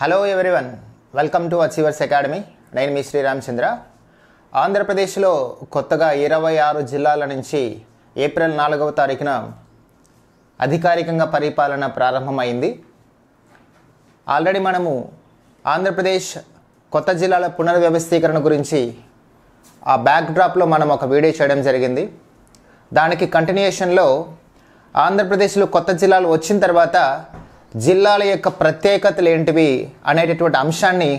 hello everyone welcome to Achievers Academy నేను మీ శ్రీరామచంద్ర ఆంధ్రప్రదేశ్లో కొత్తగా ఇరవై ఆరు జిల్లాల నుంచి ఏప్రిల్ నాలుగవ తారీఖున అధికారికంగా పరిపాలన ప్రారంభమైంది ఆల్రెడీ మనము ఆంధ్రప్రదేశ్ కొత్త జిల్లాల పునర్వ్యవస్థీకరణ గురించి ఆ బ్యాక్డ్రాప్లో మనం ఒక వీడియో చేయడం జరిగింది దానికి కంటిన్యూషన్లో ఆంధ్రప్రదేశ్లో కొత్త జిల్లాలు వచ్చిన తర్వాత జిల్లాల యొక్క ప్రత్యేకతలు ఏంటివి అనేటటువంటి అంశాన్ని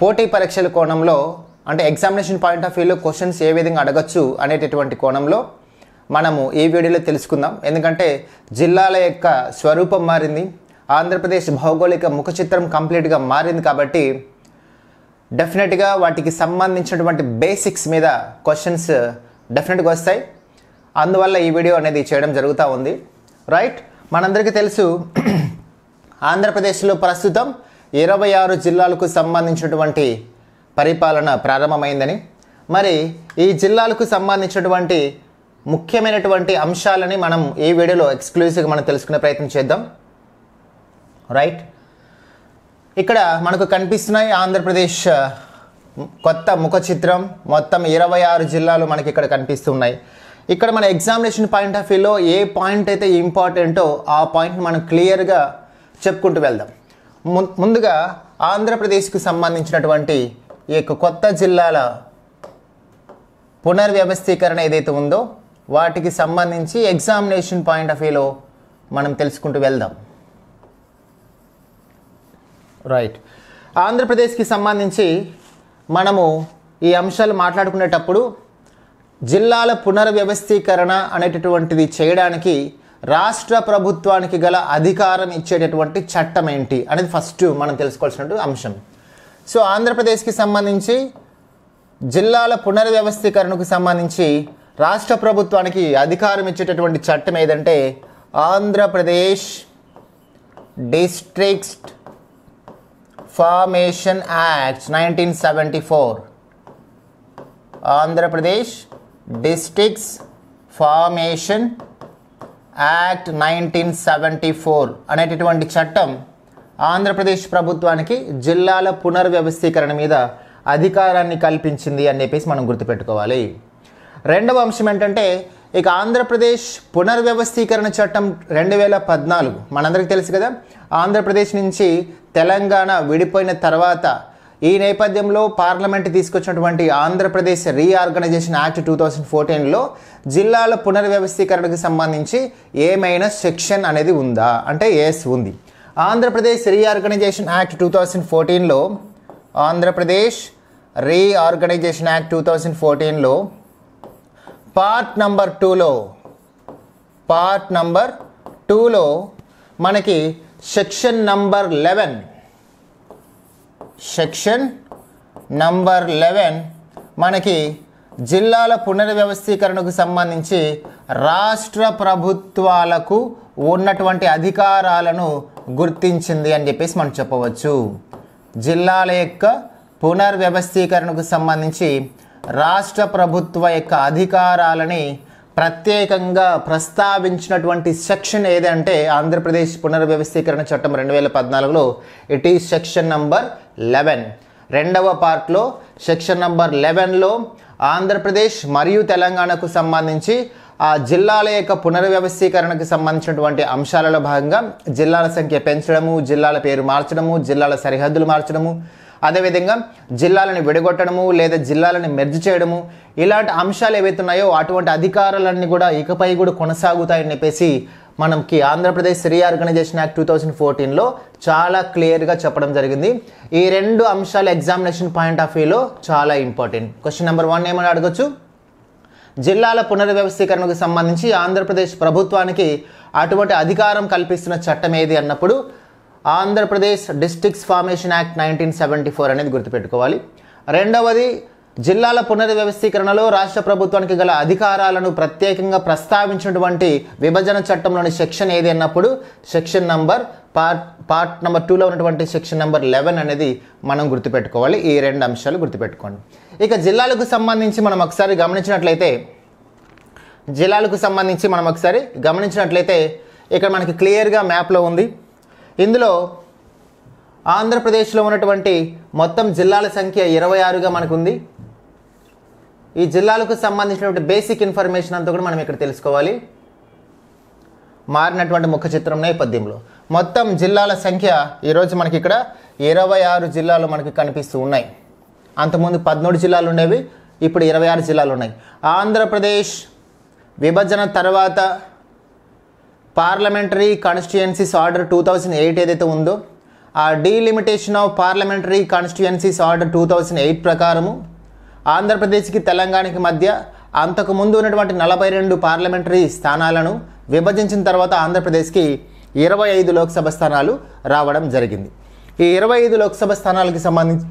పోటీ పరీక్షల కోణంలో అంటే ఎగ్జామినేషన్ పాయింట్ ఆఫ్ వ్యూలో క్వశ్చన్స్ ఏ విధంగా అడగచ్చు అనేటటువంటి కోణంలో మనము ఈ వీడియోలో తెలుసుకుందాం ఎందుకంటే జిల్లాల యొక్క స్వరూపం మారింది ఆంధ్రప్రదేశ్ భౌగోళిక ముఖ చిత్రం కంప్లీట్గా మారింది కాబట్టి డెఫినెట్గా వాటికి సంబంధించినటువంటి బేసిక్స్ మీద క్వశ్చన్స్ డెఫినెట్గా వస్తాయి అందువల్ల ఈ వీడియో అనేది చేయడం జరుగుతూ ఉంది రైట్ మనందరికీ తెలుసు ఆంధ్రప్రదేశ్లో ప్రస్తుతం ఇరవై ఆరు జిల్లాలకు సంబంధించినటువంటి పరిపాలన ప్రారంభమైందని మరి ఈ జిల్లాలకు సంబంధించినటువంటి ముఖ్యమైనటువంటి అంశాలని మనం ఈ వీడియోలో ఎక్స్క్లూజివ్గా మనం తెలుసుకునే ప్రయత్నం చేద్దాం రైట్ ఇక్కడ మనకు కనిపిస్తున్నాయి ఆంధ్రప్రదేశ్ కొత్త ముఖ చిత్రం మొత్తం ఇరవై ఆరు జిల్లాలు మనకి ఇక్కడ కనిపిస్తున్నాయి ఇక్కడ మన ఎగ్జామినేషన్ పాయింట్ ఆఫ్ వ్యూలో ఏ పాయింట్ అయితే ఇంపార్టెంటో ఆ పాయింట్ మనం క్లియర్గా చెప్పుకుంటూ వెళ్దాం ముందుగా ఆంధ్రప్రదేశ్కి సంబంధించినటువంటి ఈ యొక్క కొత్త జిల్లాల పునర్వ్యవస్థీకరణ ఏదైతే ఉందో వాటికి సంబంధించి ఎగ్జామినేషన్ పాయింట్ ఆఫ్ వ్యూలో మనం తెలుసుకుంటూ వెళ్దాం రైట్ ఆంధ్రప్రదేశ్కి సంబంధించి మనము ఈ అంశాలు మాట్లాడుకునేటప్పుడు జిల్లాల పునర్వ్యవస్థీకరణ అనేటటువంటిది చేయడానికి రాష్ట్ర ప్రభుత్వానికి గల అధికారం ఇచ్చేటటువంటి చట్టం ఏంటి అనేది ఫస్ట్ మనం తెలుసుకోవాల్సినటువంటి అంశం సో ఆంధ్రప్రదేశ్కి సంబంధించి జిల్లాల పునర్వ్యవస్థీకరణకు సంబంధించి రాష్ట్ర ప్రభుత్వానికి అధికారం ఇచ్చేటటువంటి చట్టం ఏదంటే Andhra Pradesh district formation act nineteen seventy four Andhra Pradesh districts formation act nineteen seventy four అనేటటువంటి చట్టం ఆంధ్రప్రదేశ్ ప్రభుత్వానికి జిల్లాల పునర్వ్యవస్థీకరణ మీద అధికారాన్ని కల్పించింది అని చెప్పేసి మనం గుర్తుపెట్టుకోవాలి రెండవ అంశం ఏంటంటే ఇక ఆంధ్రప్రదేశ్ పునర్వ్యవస్థీకరణ చట్టం రెండు వేల పద్నాలుగు మనందరికీ తెలుసు కదా ఆంధ్రప్రదేశ్ నుంచి తెలంగాణ విడిపోయిన తర్వాత ఈ నేపథ్యంలో పార్లమెంట్ తీసుకొచ్చినటువంటి Andhra Pradesh reorganisation act two thousand ఫోర్టీన్లో జిల్లాల పునర్వ్యవస్థీకరణకు సంబంధించి ఏమైనా సెక్షన్ అనేది ఉందా అంటే ఎస్ ఉంది Andhra Pradesh reorganisation act two thousand ఫోర్టీన్లో Andhra Pradesh reorganisation act two thousand ఫోర్టీన్లో పార్ట్ నంబర్ టూలో పార్ట్ నంబర్ టూలో మనకి section number eleven section number eleven మనకి జిల్లాల పునర్వ్యవస్థీకరణకు సంబంధించి రాష్ట్ర ప్రభుత్వాలకు ఉన్నటువంటి అధికారాలను గుర్తించింది అని చెప్పేసి మనం చెప్పవచ్చు జిల్లాల యొక్క పునర్వ్యవస్థీకరణకు సంబంధించి రాష్ట్ర ప్రభుత్వ యొక్క అధికారాలని ప్రత్యేకంగా ప్రస్తావించినటువంటి సెక్షన్ ఏదంటే ఆంధ్రప్రదేశ్ పునర్వ్యవస్థీకరణ చట్టం రెండు వేల పద్నాలుగులో it is section number eleven రెండవ పార్ట్లో సెక్షన్ నంబర్ లెవెన్లో ఆంధ్రప్రదేశ్ మరియు తెలంగాణకు సంబంధించి ఆ జిల్లాల యొక్క పునర్వ్యవస్థీకరణకు సంబంధించినటువంటి అంశాలలో భాగంగా జిల్లాల సంఖ్య పెంచడము జిల్లాల పేరు మార్చడము జిల్లాల సరిహద్దులు మార్చడము అదేవిధంగా జిల్లాలను విడగొట్టడము లేదా జిల్లాలను మెర్జి చేయడము ఇలాంటి అంశాలు ఏవైతే ఉన్నాయో అటువంటి అధికారాలన్నీ కూడా ఇకపై కూడా కొనసాగుతాయని చెప్పేసి మనకి Andhra Pradesh reorganisation act two thousand ఫోర్టీన్లో చాలా క్లియర్గా చెప్పడం జరిగింది ఈ రెండు అంశాలు ఎగ్జామినేషన్ పాయింట్ ఆఫ్ వ్యూలో చాలా ఇంపార్టెంట్ క్వశ్చన్ నెంబర్ వన్ ఏమని అడగచ్చు జిల్లాల పునర్వ్యవస్థీకరణకు సంబంధించి ఆంధ్రప్రదేశ్ ప్రభుత్వానికి అటువంటి అధికారం కల్పిస్తున్న చట్టం ఏది అన్నప్పుడు Andhra Pradesh districts formation act nineteen seventy four అనేది గుర్తుపెట్టుకోవాలి రెండవది జిల్లాల పునర్వ్యవస్థీకరణలో రాష్ట్ర ప్రభుత్వానికి గల అధికారాలను ప్రత్యేకంగా ప్రస్తావించినటువంటి విభజన చట్టంలోని సెక్షన్ ఏది అన్నప్పుడు section number part part number టూలో ఉన్నటువంటి సెక్షన్ నెంబర్ లెవెన్ అనేది మనం గుర్తుపెట్టుకోవాలి ఈ రెండు అంశాలు గుర్తుపెట్టుకోండి ఇక జిల్లాలకు సంబంధించి మనం ఒకసారి గమనించినట్లయితే జిల్లాలకు సంబంధించి మనం ఒకసారి గమనించినట్లయితే ఇక్కడ మనకి క్లియర్గా మ్యాప్లో ఉంది ఇందులో ఆంధ్రప్రదేశ్లో ఉన్నటువంటి మొత్తం జిల్లాల సంఖ్య ఇరవై ఆరుగా మనకుంది ఈ జిల్లాలకు సంబంధించినటువంటి బేసిక్ ఇన్ఫర్మేషన్ అంతా కూడా మనం ఇక్కడ తెలుసుకోవాలి మారినటువంటి ముఖ చిత్రం నేపథ్యంలో మొత్తం జిల్లాల సంఖ్య ఈరోజు మనకి ఇక్కడ ఇరవై ఆరు జిల్లాలు మనకి కనిపిస్తూ ఉన్నాయి అంతకుముందు పద్మూడు జిల్లాలు ఉండేవి ఇప్పుడు ఇరవై ఆరు జిల్లాలు ఉన్నాయి ఆంధ్రప్రదేశ్ విభజన తర్వాత parliamentary constituencies order two thousand eight ఏదైతే ఉందో ఆ delimitation of parliamentary constituencies order two thousand eight ప్రకారము ఆంధ్రప్రదేశ్కి తెలంగాణకి మధ్య అంతకుముందు ఉన్నటువంటి నలభై రెండు పార్లమెంటరీ స్థానాలను విభజించిన తర్వాత ఆంధ్రప్రదేశ్కి ఇరవై ఐదు లోక్సభ స్థానాలు రావడం జరిగింది ఈ ఇరవై ఐదు లోక్సభ స్థానాలకు సంబంధించి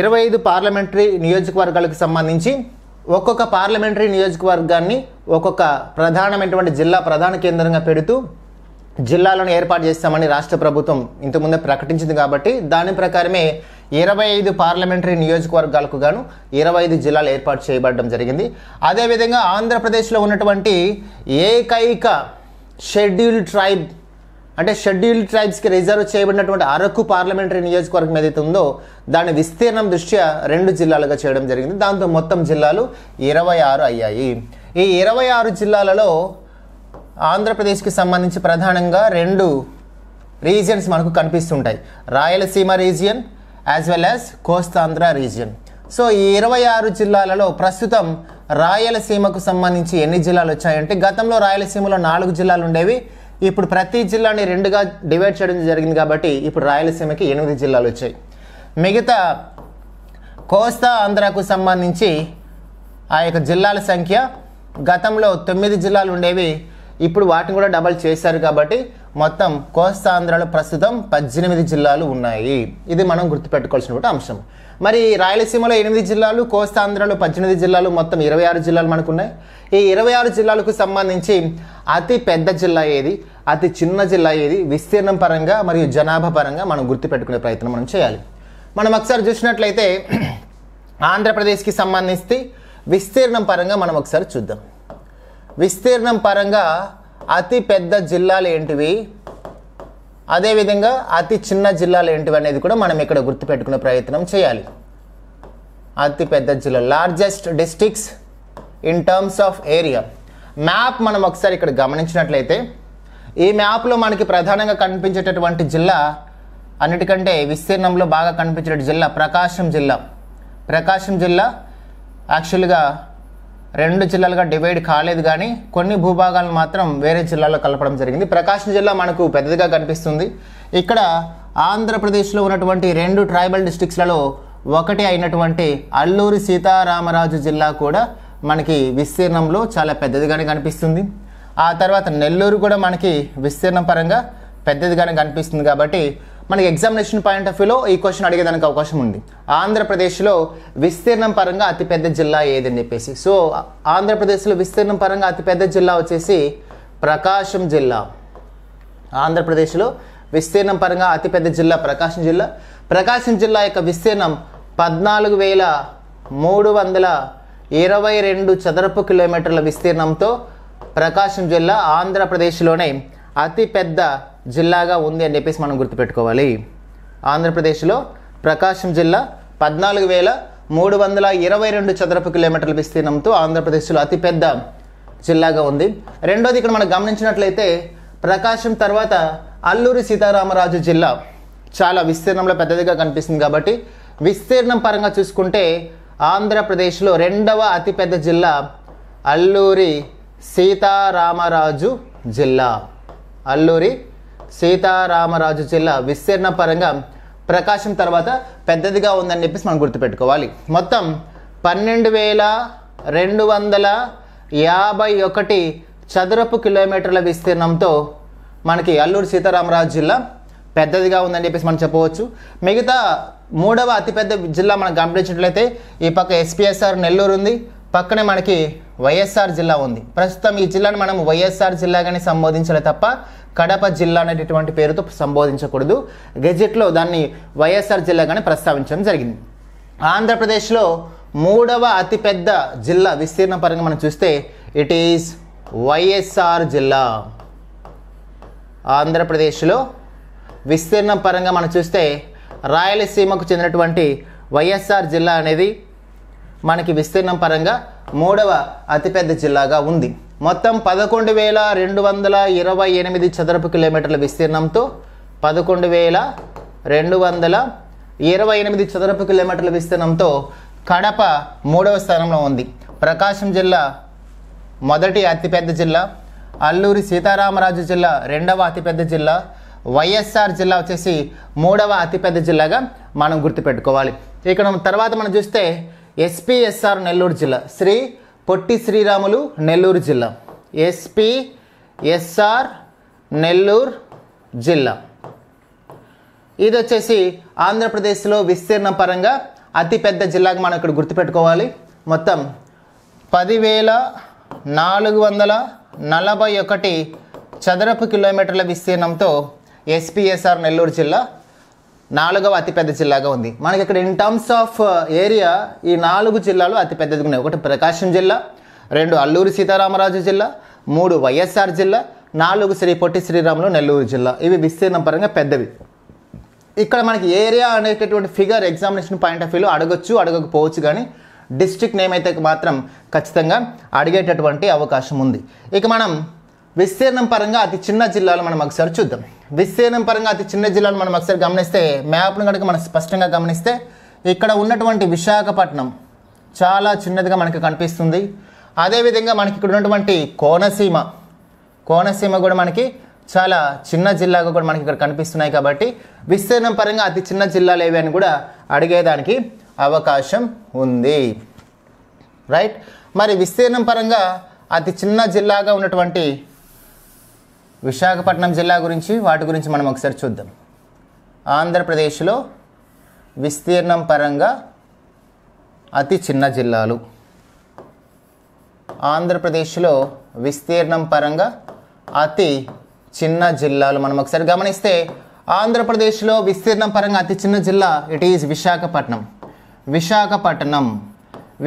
ఇరవై ఐదు పార్లమెంటరీ నియోజకవర్గాలకు సంబంధించి ఒక్కొక్క పార్లమెంటరీ నియోజకవర్గాన్ని ఒక్కొక్క ప్రధానమైనటువంటి జిల్లా ప్రధాన కేంద్రంగా పెడుతూ జిల్లాలను ఏర్పాటు చేస్తామని రాష్ట్ర ప్రభుత్వం ఇంతకుముందే ప్రకటించింది కాబట్టి దాని ప్రకారమే ఇరవై ఐదు పార్లమెంటరీ నియోజకవర్గాలకు గాను ఇరవై ఐదు జిల్లాలు ఏర్పాటు చేయబడడం జరిగింది అదేవిధంగా ఆంధ్రప్రదేశ్లో ఉన్నటువంటి ఏకైక షెడ్యూల్ ట్రైబ్ అంటే షెడ్యూల్డ్ ట్రైబ్స్కి రిజర్వ్ చేయబడినటువంటి అరకు పార్లమెంటరీ నియోజకవర్గం ఏదైతే ఉందో దాని విస్తీర్ణం దృష్ట్యా రెండు జిల్లాలుగా చేయడం జరిగింది దాంతో మొత్తం జిల్లాలు ఇరవై ఆరు అయ్యాయి ఈ ఇరవై ఆరు జిల్లాలలో ఆంధ్రప్రదేశ్కి సంబంధించి ప్రధానంగా రెండు రీజియన్స్ మనకు కనిపిస్తుంటాయి Rayalaseema region as well as Kostandhra region so ఈ ఇరవై ఆరు జిల్లాలలో ప్రస్తుతం రాయలసీమకు సంబంధించి ఎన్ని జిల్లాలు వచ్చాయంటే గతంలో రాయలసీమలో నాలుగు జిల్లాలు ఉండేవి ఇప్పుడు ప్రతి జిల్లాని రెండుగా డివైడ్ చేయడం జరిగింది కాబట్టి ఇప్పుడు రాయలసీమకి ఎనిమిది జిల్లాలు వచ్చాయి మిగతా కోస్తా ఆంధ్రాకు సంబంధించి ఆ యొక్క జిల్లాల సంఖ్య గతంలో తొమ్మిది జిల్లాలు ఉండేవి ఇప్పుడు వాటిని కూడా డబల్ చేశారు కాబట్టి మొత్తం కోస్తాంధ్రలో ప్రస్తుతం పద్దెనిమిది జిల్లాలు ఉన్నాయి ఇది మనం గుర్తుపెట్టుకోవాల్సినటువంటి అంశం మరి రాయలసీమలో ఎనిమిది జిల్లాలు కోస్తాంధ్రలో పద్దెనిమిది జిల్లాలు మొత్తం ఇరవై ఆరు జిల్లాలు ఉన్నాయి ఈ ఇరవై ఆరు జిల్లాలకు సంబంధించి అతి పెద్ద జిల్లా ఏది అతి చిన్న జిల్లా ఏది విస్తీర్ణం పరంగా మరియు జనాభా పరంగా మనం గుర్తుపెట్టుకునే ప్రయత్నం మనం చేయాలి మనం ఒకసారి చూసినట్లయితే ఆంధ్రప్రదేశ్కి సంబంధించి విస్తీర్ణం పరంగా మనం ఒకసారి చూద్దాం విస్తీర్ణం పరంగా అతి పెద్ద జిల్లాలు ఏంటివి అదేవిధంగా అతి చిన్న జిల్లాలు ఏంటివి అనేది కూడా మనం ఇక్కడ గుర్తుపెట్టుకునే ప్రయత్నం చేయాలి అతి పెద్ద జిల్లా largest districts in terms of area map మనం ఒకసారి ఇక్కడ గమనించినట్లయితే ఈ మ్యాప్లో మనకి ప్రధానంగా కనిపించేటటువంటి జిల్లా అన్నిటికంటే విస్తీర్ణంలో బాగా కనిపించే జిల్లా ప్రకాశం జిల్లా ప్రకాశం జిల్లా యాక్చువల్గా రెండు జిల్లాలుగా డివైడ్ కాలేదు కానీ కొన్ని భూభాగాలను మాత్రం వేరే జిల్లాలో కలపడం జరిగింది ప్రకాశం జిల్లా మనకు పెద్దదిగా కనిపిస్తుంది ఇక్కడ ఆంధ్రప్రదేశ్లో ఉన్నటువంటి రెండు ట్రైబల్ డిస్టిక్స్లలో ఒకటి అయినటువంటి అల్లూరి సీతారామరాజు జిల్లా కూడా మనకి విస్తీర్ణంలో చాలా పెద్దదిగానే కనిపిస్తుంది ఆ తర్వాత నెల్లూరు కూడా మనకి విస్తీర్ణం పరంగా పెద్దదిగానే కనిపిస్తుంది కాబట్టి మనకి ఎగ్జామినేషన్ పాయింట్ ఆఫ్ వ్యూలో ఈ క్వశ్చన్ అడిగేదానికి అవకాశం ఉంది ఆంధ్రప్రదేశ్లో విస్తీర్ణం పరంగా అతిపెద్ద జిల్లా ఏదని చెప్పేసి సో ఆంధ్రప్రదేశ్లో విస్తీర్ణం పరంగా అతిపెద్ద జిల్లా వచ్చేసి ప్రకాశం జిల్లా ఆంధ్రప్రదేశ్లో విస్తీర్ణం పరంగా అతిపెద్ద జిల్లా ప్రకాశం జిల్లా ప్రకాశం జిల్లా యొక్క విస్తీర్ణం పద్నాలుగు వేల మూడు వందల ఇరవై రెండు చదరపు కిలోమీటర్ల విస్తీర్ణంతో ప్రకాశం జిల్లా ఆంధ్రప్రదేశ్లోనే అతిపెద్ద జిల్లాగా ఉంది అని చెప్పేసి మనం గుర్తుపెట్టుకోవాలి ఆంధ్రప్రదేశ్లో ప్రకాశం జిల్లా పద్నాలుగు వేల మూడు వందల ఇరవై రెండు చదరపు కిలోమీటర్ల విస్తీర్ణంతో ఆంధ్రప్రదేశ్లో అతిపెద్ద జిల్లాగా ఉంది రెండోది ఇక్కడ మనం గమనించినట్లయితే ప్రకాశం తర్వాత అల్లూరి సీతారామరాజు జిల్లా చాలా విస్తీర్ణంలో పెద్దదిగా కనిపిస్తుంది కాబట్టి విస్తీర్ణం పరంగా చూసుకుంటే ఆంధ్రప్రదేశ్లో రెండవ అతిపెద్ద జిల్లా అల్లూరి సీతారామరాజు జిల్లా అల్లూరి సీతారామరాజు జిల్లా విస్తీర్ణ పరంగా ప్రకాశం తర్వాత పెద్దదిగా ఉందని చెప్పేసి మనం గుర్తుపెట్టుకోవాలి మొత్తం పన్నెండు వేల రెండు వందల యాభై ఒకటి చదరపు కిలోమీటర్ల విస్తీర్ణంతో మనకి అల్లూరు సీతారామరాజు జిల్లా పెద్దదిగా ఉందని చెప్పేసి మనం చెప్పవచ్చు మిగతా మూడవ అతిపెద్ద జిల్లా మనం గమనించినట్లయితే ఈ పక్క ఎస్పీఎస్ఆర్ నెల్లూరు ఉంది పక్కనే మనకి వైఎస్ఆర్ జిల్లా ఉంది ప్రస్తుతం ఈ జిల్లాను మనం వైఎస్ఆర్ జిల్లాగానే సంబోధించాలి తప్ప కడప జిల్లా అనేటటువంటి పేరుతో సంబోధించకూడదు గెజెట్లో దాన్ని వైఎస్ఆర్ జిల్లాగానే ప్రస్తావించడం జరిగింది ఆంధ్రప్రదేశ్లో మూడవ అతిపెద్ద జిల్లా విస్తీర్ణ పరంగా మనం చూస్తే ఇట్ ఈస్ వైఎస్ఆర్ జిల్లా ఆంధ్రప్రదేశ్లో విస్తీర్ణ పరంగా మనం చూస్తే రాయలసీమకు చెందినటువంటి వైఎస్ఆర్ జిల్లా అనేది మనకి విస్తీర్ణం పరంగా మూడవ అతిపెద్ద జిల్లాగా ఉంది మొత్తం పదకొండు వేల రెండు వందల ఇరవై ఎనిమిది చదరపు కిలోమీటర్ల విస్తీర్ణంతో పదకొండు వేల రెండు వందల ఇరవై ఎనిమిది చదరపు కిలోమీటర్ల విస్తీర్ణంతో కడప మూడవ స్థానంలో ఉంది ప్రకాశం జిల్లా మొదటి అతిపెద్ద జిల్లా అల్లూరి సీతారామరాజు జిల్లా రెండవ అతిపెద్ద జిల్లా వైఎస్ఆర్ జిల్లా వచ్చేసి మూడవ అతిపెద్ద జిల్లాగా మనం గుర్తుపెట్టుకోవాలి ఇక్కడ తర్వాత మనం చూస్తే ఎస్పిఎస్ఆర్ నెల్లూరు జిల్లా శ్రీ పొట్టి శ్రీరాములు నెల్లూరు జిల్లా ఎస్పి ఎస్ఆర్ నెల్లూరు జిల్లా ఇది వచ్చేసి ఆంధ్రప్రదేశ్లో విస్తీర్ణ పరంగా అతిపెద్ద జిల్లాగా మనం ఇక్కడ గుర్తుపెట్టుకోవాలి మొత్తం పదివేల నాలుగు వందల నలభై ఒకటి చదరపు కిలోమీటర్ల విస్తీర్ణంతో ఎస్పిఎస్ఆర్ నెల్లూరు జిల్లా నాలుగవ అతిపెద్ద జిల్లాగా ఉంది మనకి ఇక్కడ ఇన్ టర్మ్స్ ఆఫ్ ఏరియా ఈ నాలుగు జిల్లాలు అతిపెద్దది ఉన్నాయి ఒకటి ప్రకాశం జిల్లా రెండు అల్లూరి సీతారామరాజు జిల్లా మూడు వైఎస్ఆర్ జిల్లా నాలుగు శ్రీ పొట్టి శ్రీరాములు నెల్లూరు జిల్లా ఇవి విస్తీర్ణం పరంగా పెద్దవి ఇక్కడ మనకి ఏరియా అనేటటువంటి ఫిగర్ ఎగ్జామినేషన్ పాయింట్ ఆఫ్ వ్యూలో అడగచ్చు అడగకపోవచ్చు కానీ డిస్ట్రిక్ట్ నేమ్ అయితే మాత్రం ఖచ్చితంగా అడిగేటటువంటి అవకాశం ఉంది ఇక మనం విస్తీర్ణం పరంగా అతి చిన్న జిల్లాలు మనం ఒకసారి చూద్దాం విస్తీర్ణం పరంగా అతి చిన్న జిల్లాలు మనం ఒకసారి గమనిస్తే మ్యాప్ను కనుక మనం స్పష్టంగా గమనిస్తే ఇక్కడ ఉన్నటువంటి విశాఖపట్నం చాలా చిన్నదిగా మనకి కనిపిస్తుంది అదేవిధంగా మనకి ఇక్కడ ఉన్నటువంటి కోనసీమ కోనసీమ కూడా మనకి చాలా చిన్న జిల్లాగా కూడా మనకి ఇక్కడ కనిపిస్తున్నాయి కాబట్టి విస్తీర్ణం పరంగా అతి చిన్న జిల్లాలు ఏవి అని కూడా అడిగేదానికి అవకాశం ఉంది రైట్ మరి విస్తీర్ణం పరంగా అతి చిన్న జిల్లాగా ఉన్నటువంటి విశాఖపట్నం జిల్లా గురించి వాటి గురించి మనం ఒకసారి చూద్దాం ఆంధ్రప్రదేశ్లో విస్తీర్ణం పరంగా అతి చిన్న జిల్లాలు ఆంధ్రప్రదేశ్లో విస్తీర్ణం పరంగా అతి చిన్న జిల్లాలు మనం ఒకసారి గమనిస్తే ఆంధ్రప్రదేశ్లో విస్తీర్ణం పరంగా అతి చిన్న జిల్లా ఇట్ ఈజ్ విశాఖపట్నం విశాఖపట్నం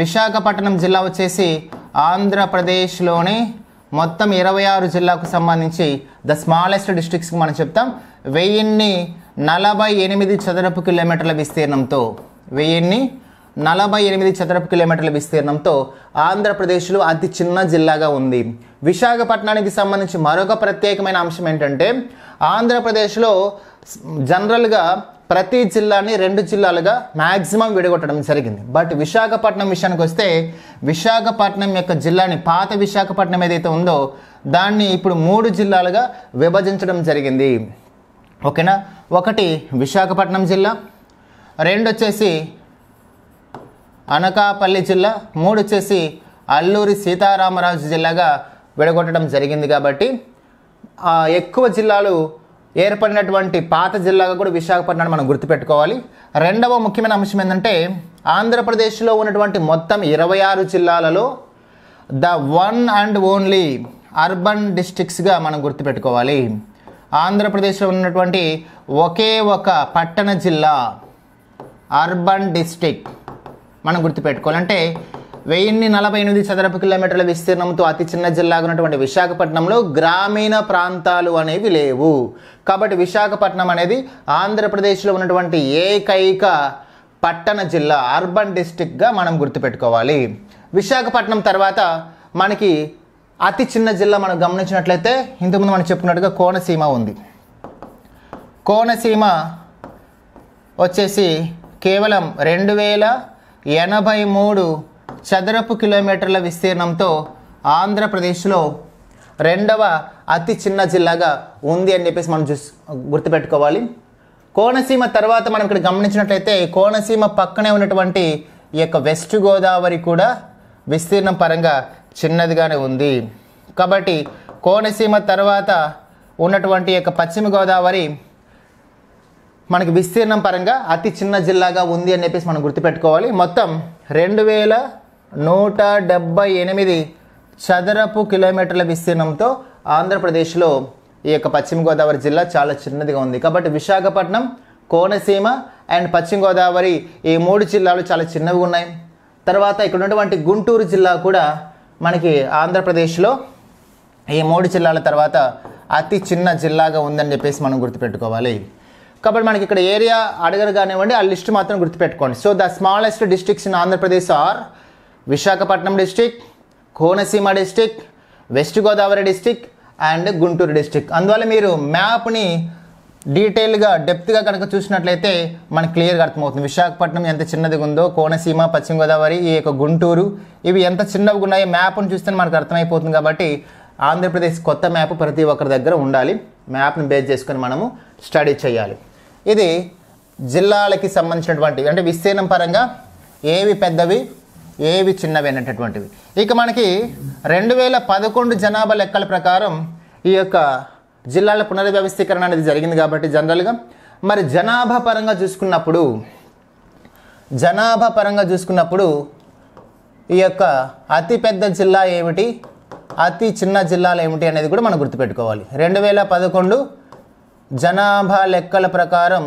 విశాఖపట్నం జిల్లా వచ్చేసి ఆంధ్రప్రదేశ్లోనే మొత్తం ఇరవై ఆరు జిల్లాకు సంబంధించి ద స్మాలెస్ట్ డిస్ట్రిక్ట్స్కి మనం చెప్తాం వెయ్యిన్ని నలభై ఎనిమిది చదరపు కిలోమీటర్ల విస్తీర్ణంతో వెయ్యిన్ని నలభై ఎనిమిది చదరపు కిలోమీటర్ల విస్తీర్ణంతో ఆంధ్రప్రదేశ్లో అతి చిన్న జిల్లాగా ఉంది విశాఖపట్నానికి సంబంధించి మరొక ప్రత్యేకమైన అంశం ఏంటంటే ఆంధ్రప్రదేశ్లో జనరల్గా ప్రతి జిల్లాని రెండు జిల్లాలుగా మ్యాక్సిమం విడగొట్టడం జరిగింది బట్ విశాఖపట్నం విషయానికి వస్తే విశాఖపట్నం యొక్క జిల్లాని పాత విశాఖపట్నం ఏదైతే ఉందో దాన్ని ఇప్పుడు మూడు జిల్లాలుగా విభజించడం జరిగింది ఓకేనా ఒకటి విశాఖపట్నం జిల్లా రెండు వచ్చేసి అనకాపల్లి జిల్లా మూడు వచ్చేసి అల్లూరి సీతారామరాజు జిల్లాగా విడగొట్టడం జరిగింది కాబట్టి ఎక్కువ జిల్లాలు ఏర్పడినటువంటి పాత జిల్లాగా కూడా విశాఖపట్నం మనం గుర్తుపెట్టుకోవాలి రెండవ ముఖ్యమైన అంశం ఏంటంటే ఆంధ్రప్రదేశ్లో ఉన్నటువంటి మొత్తం ఇరవై ఆరు జిల్లాలలో the one and only urban డిస్ట్రిక్ట్స్గా మనం గుర్తుపెట్టుకోవాలి ఆంధ్రప్రదేశ్లో ఉన్నటువంటి ఒకే ఒక పట్టణ జిల్లా అర్బన్ డిస్టిక్ మనం గుర్తుపెట్టుకోవాలంటే వెయ్యిన్ని నలభై ఎనిమిది చదరపు కిలోమీటర్ల విస్తీర్ణంతో అతి చిన్న జిల్లాగా ఉన్నటువంటి విశాఖపట్నంలో గ్రామీణ ప్రాంతాలు అనేవి లేవు కాబట్టి విశాఖపట్నం అనేది ఆంధ్రప్రదేశ్లో ఉన్నటువంటి ఏకైక పట్టణ జిల్లా అర్బన్ డిస్టిక్గా మనం గుర్తుపెట్టుకోవాలి విశాఖపట్నం తర్వాత మనకి అతి చిన్న జిల్లా మనం గమనించినట్లయితే ఇంతకుముందు మనం చెప్పుకున్నట్టుగా కోనసీమ ఉంది కోనసీమ వచ్చేసి కేవలం రెండు వేల ఎనభై మూడు చదరపు కిలోమీటర్ల విస్తీర్ణంతో ఆంధ్రప్రదేశ్లో రెండవ అతి చిన్న జిల్లాగా ఉంది అని చెప్పేసి మనం చూసి గుర్తుపెట్టుకోవాలి కోనసీమ తర్వాత మనం ఇక్కడ గమనించినట్లయితే కోనసీమ పక్కనే ఉన్నటువంటి ఈ యొక్క వెస్ట్ గోదావరి కూడా విస్తీర్ణం పరంగా చిన్నదిగానే ఉంది కాబట్టి కోనసీమ తర్వాత ఉన్నటువంటి యొక్క పశ్చిమ గోదావరి మనకి విస్తీర్ణం పరంగా అతి చిన్న జిల్లాగా ఉంది అని చెప్పేసి మనం గుర్తుపెట్టుకోవాలి మొత్తం రెండు వేల నూట డెబ్బై ఎనిమిది చదరపు కిలోమీటర్ల విస్తీర్ణంతో ఆంధ్రప్రదేశ్లో ఈ యొక్క పశ్చిమ గోదావరి జిల్లా చాలా చిన్నదిగా ఉంది కాబట్టి విశాఖపట్నం కోనసీమ అండ్ పశ్చిమ గోదావరి ఈ మూడు జిల్లాలు చాలా చిన్నవి ఉన్నాయి తర్వాత ఇక్కడ ఉన్నటువంటి గుంటూరు జిల్లా కూడా మనకి ఆంధ్రప్రదేశ్లో ఈ మూడు జిల్లాల తర్వాత అతి చిన్న జిల్లాగా ఉందని చెప్పేసి మనం గుర్తుపెట్టుకోవాలి కాబట్టి మనకి ఇక్కడ ఏరియా అడగరు కానివ్వండి ఆ లిస్ట్ మాత్రం గుర్తుపెట్టుకోండి so the smallest districts in Andhra Pradesh are Visakhapatnam district Konaseema district west Godavari district and Guntur district అందువల్ల మీరు మ్యాప్ని డీటెయిల్గా డెప్త్గా కనుక చూసినట్లయితే మనకు క్లియర్గా అర్థమవుతుంది విశాఖపట్నం ఎంత చిన్నది ఉందో కోనసీమ పశ్చిమ గోదావరి ఈ యొక్క గుంటూరు ఇవి ఎంత చిన్నవి ఉన్నాయో మ్యాప్ను చూస్తే మనకు అర్థమైపోతుంది కాబట్టి ఆంధ్రప్రదేశ్ కొత్త మ్యాప్ ప్రతి ఒక్కరి దగ్గర ఉండాలి మ్యాప్ను బేస్ చేసుకొని మనము స్టడీ చేయాలి ఇది జిల్లాలకి సంబంధించినటువంటి అంటే విస్తీర్ణం పరంగా ఏవి పెద్దవి ఏవి చిన్నవి అనేటటువంటివి ఇక మనకి రెండు వేల పదకొండు జనాభా లెక్కల ప్రకారం ఈ యొక్క జిల్లాల పునర్వ్యవస్థీకరణ అనేది జరిగింది కాబట్టి జనరల్గా మరి జనాభా పరంగా చూసుకున్నప్పుడు జనాభా పరంగా చూసుకున్నప్పుడు ఈ యొక్క అతిపెద్ద జిల్లా ఏమిటి అతి చిన్న జిల్లాలు ఏమిటి అనేది కూడా మనం గుర్తుపెట్టుకోవాలి రెండు వేల పదకొండు జనాభా లెక్కల ప్రకారం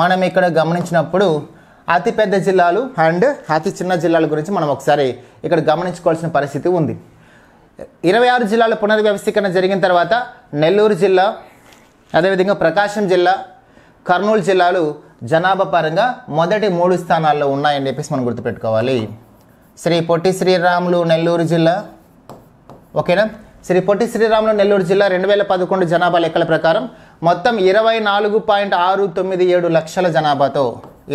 మనం ఇక్కడ గమనించినప్పుడు అతిపెద్ద జిల్లాలు అండ్ అతి చిన్న జిల్లాల గురించి మనం ఒకసారి ఇక్కడ గమనించుకోవాల్సిన పరిస్థితి ఉంది ఇరవై ఆరు జిల్లాల పునర్వ్యవస్థీకరణ జరిగిన తర్వాత నెల్లూరు జిల్లా అదేవిధంగా ప్రకాశం జిల్లా కర్నూలు జిల్లాలు జనాభా పరంగా మొదటి మూడు స్థానాల్లో ఉన్నాయని చెప్పేసి మనం గుర్తుపెట్టుకోవాలి శ్రీ పొట్టి శ్రీరాములు నెల్లూరు జిల్లా ఓకేనా శ్రీ పొట్టి శ్రీరాములు నెల్లూరు జిల్లా రెండు వేల పదకొండు జనాభా లెక్కల ప్రకారం మొత్తం ఇరవై నాలుగు పాయింట్ ఆరు తొమ్మిది ఏడు లక్షల జనాభాతో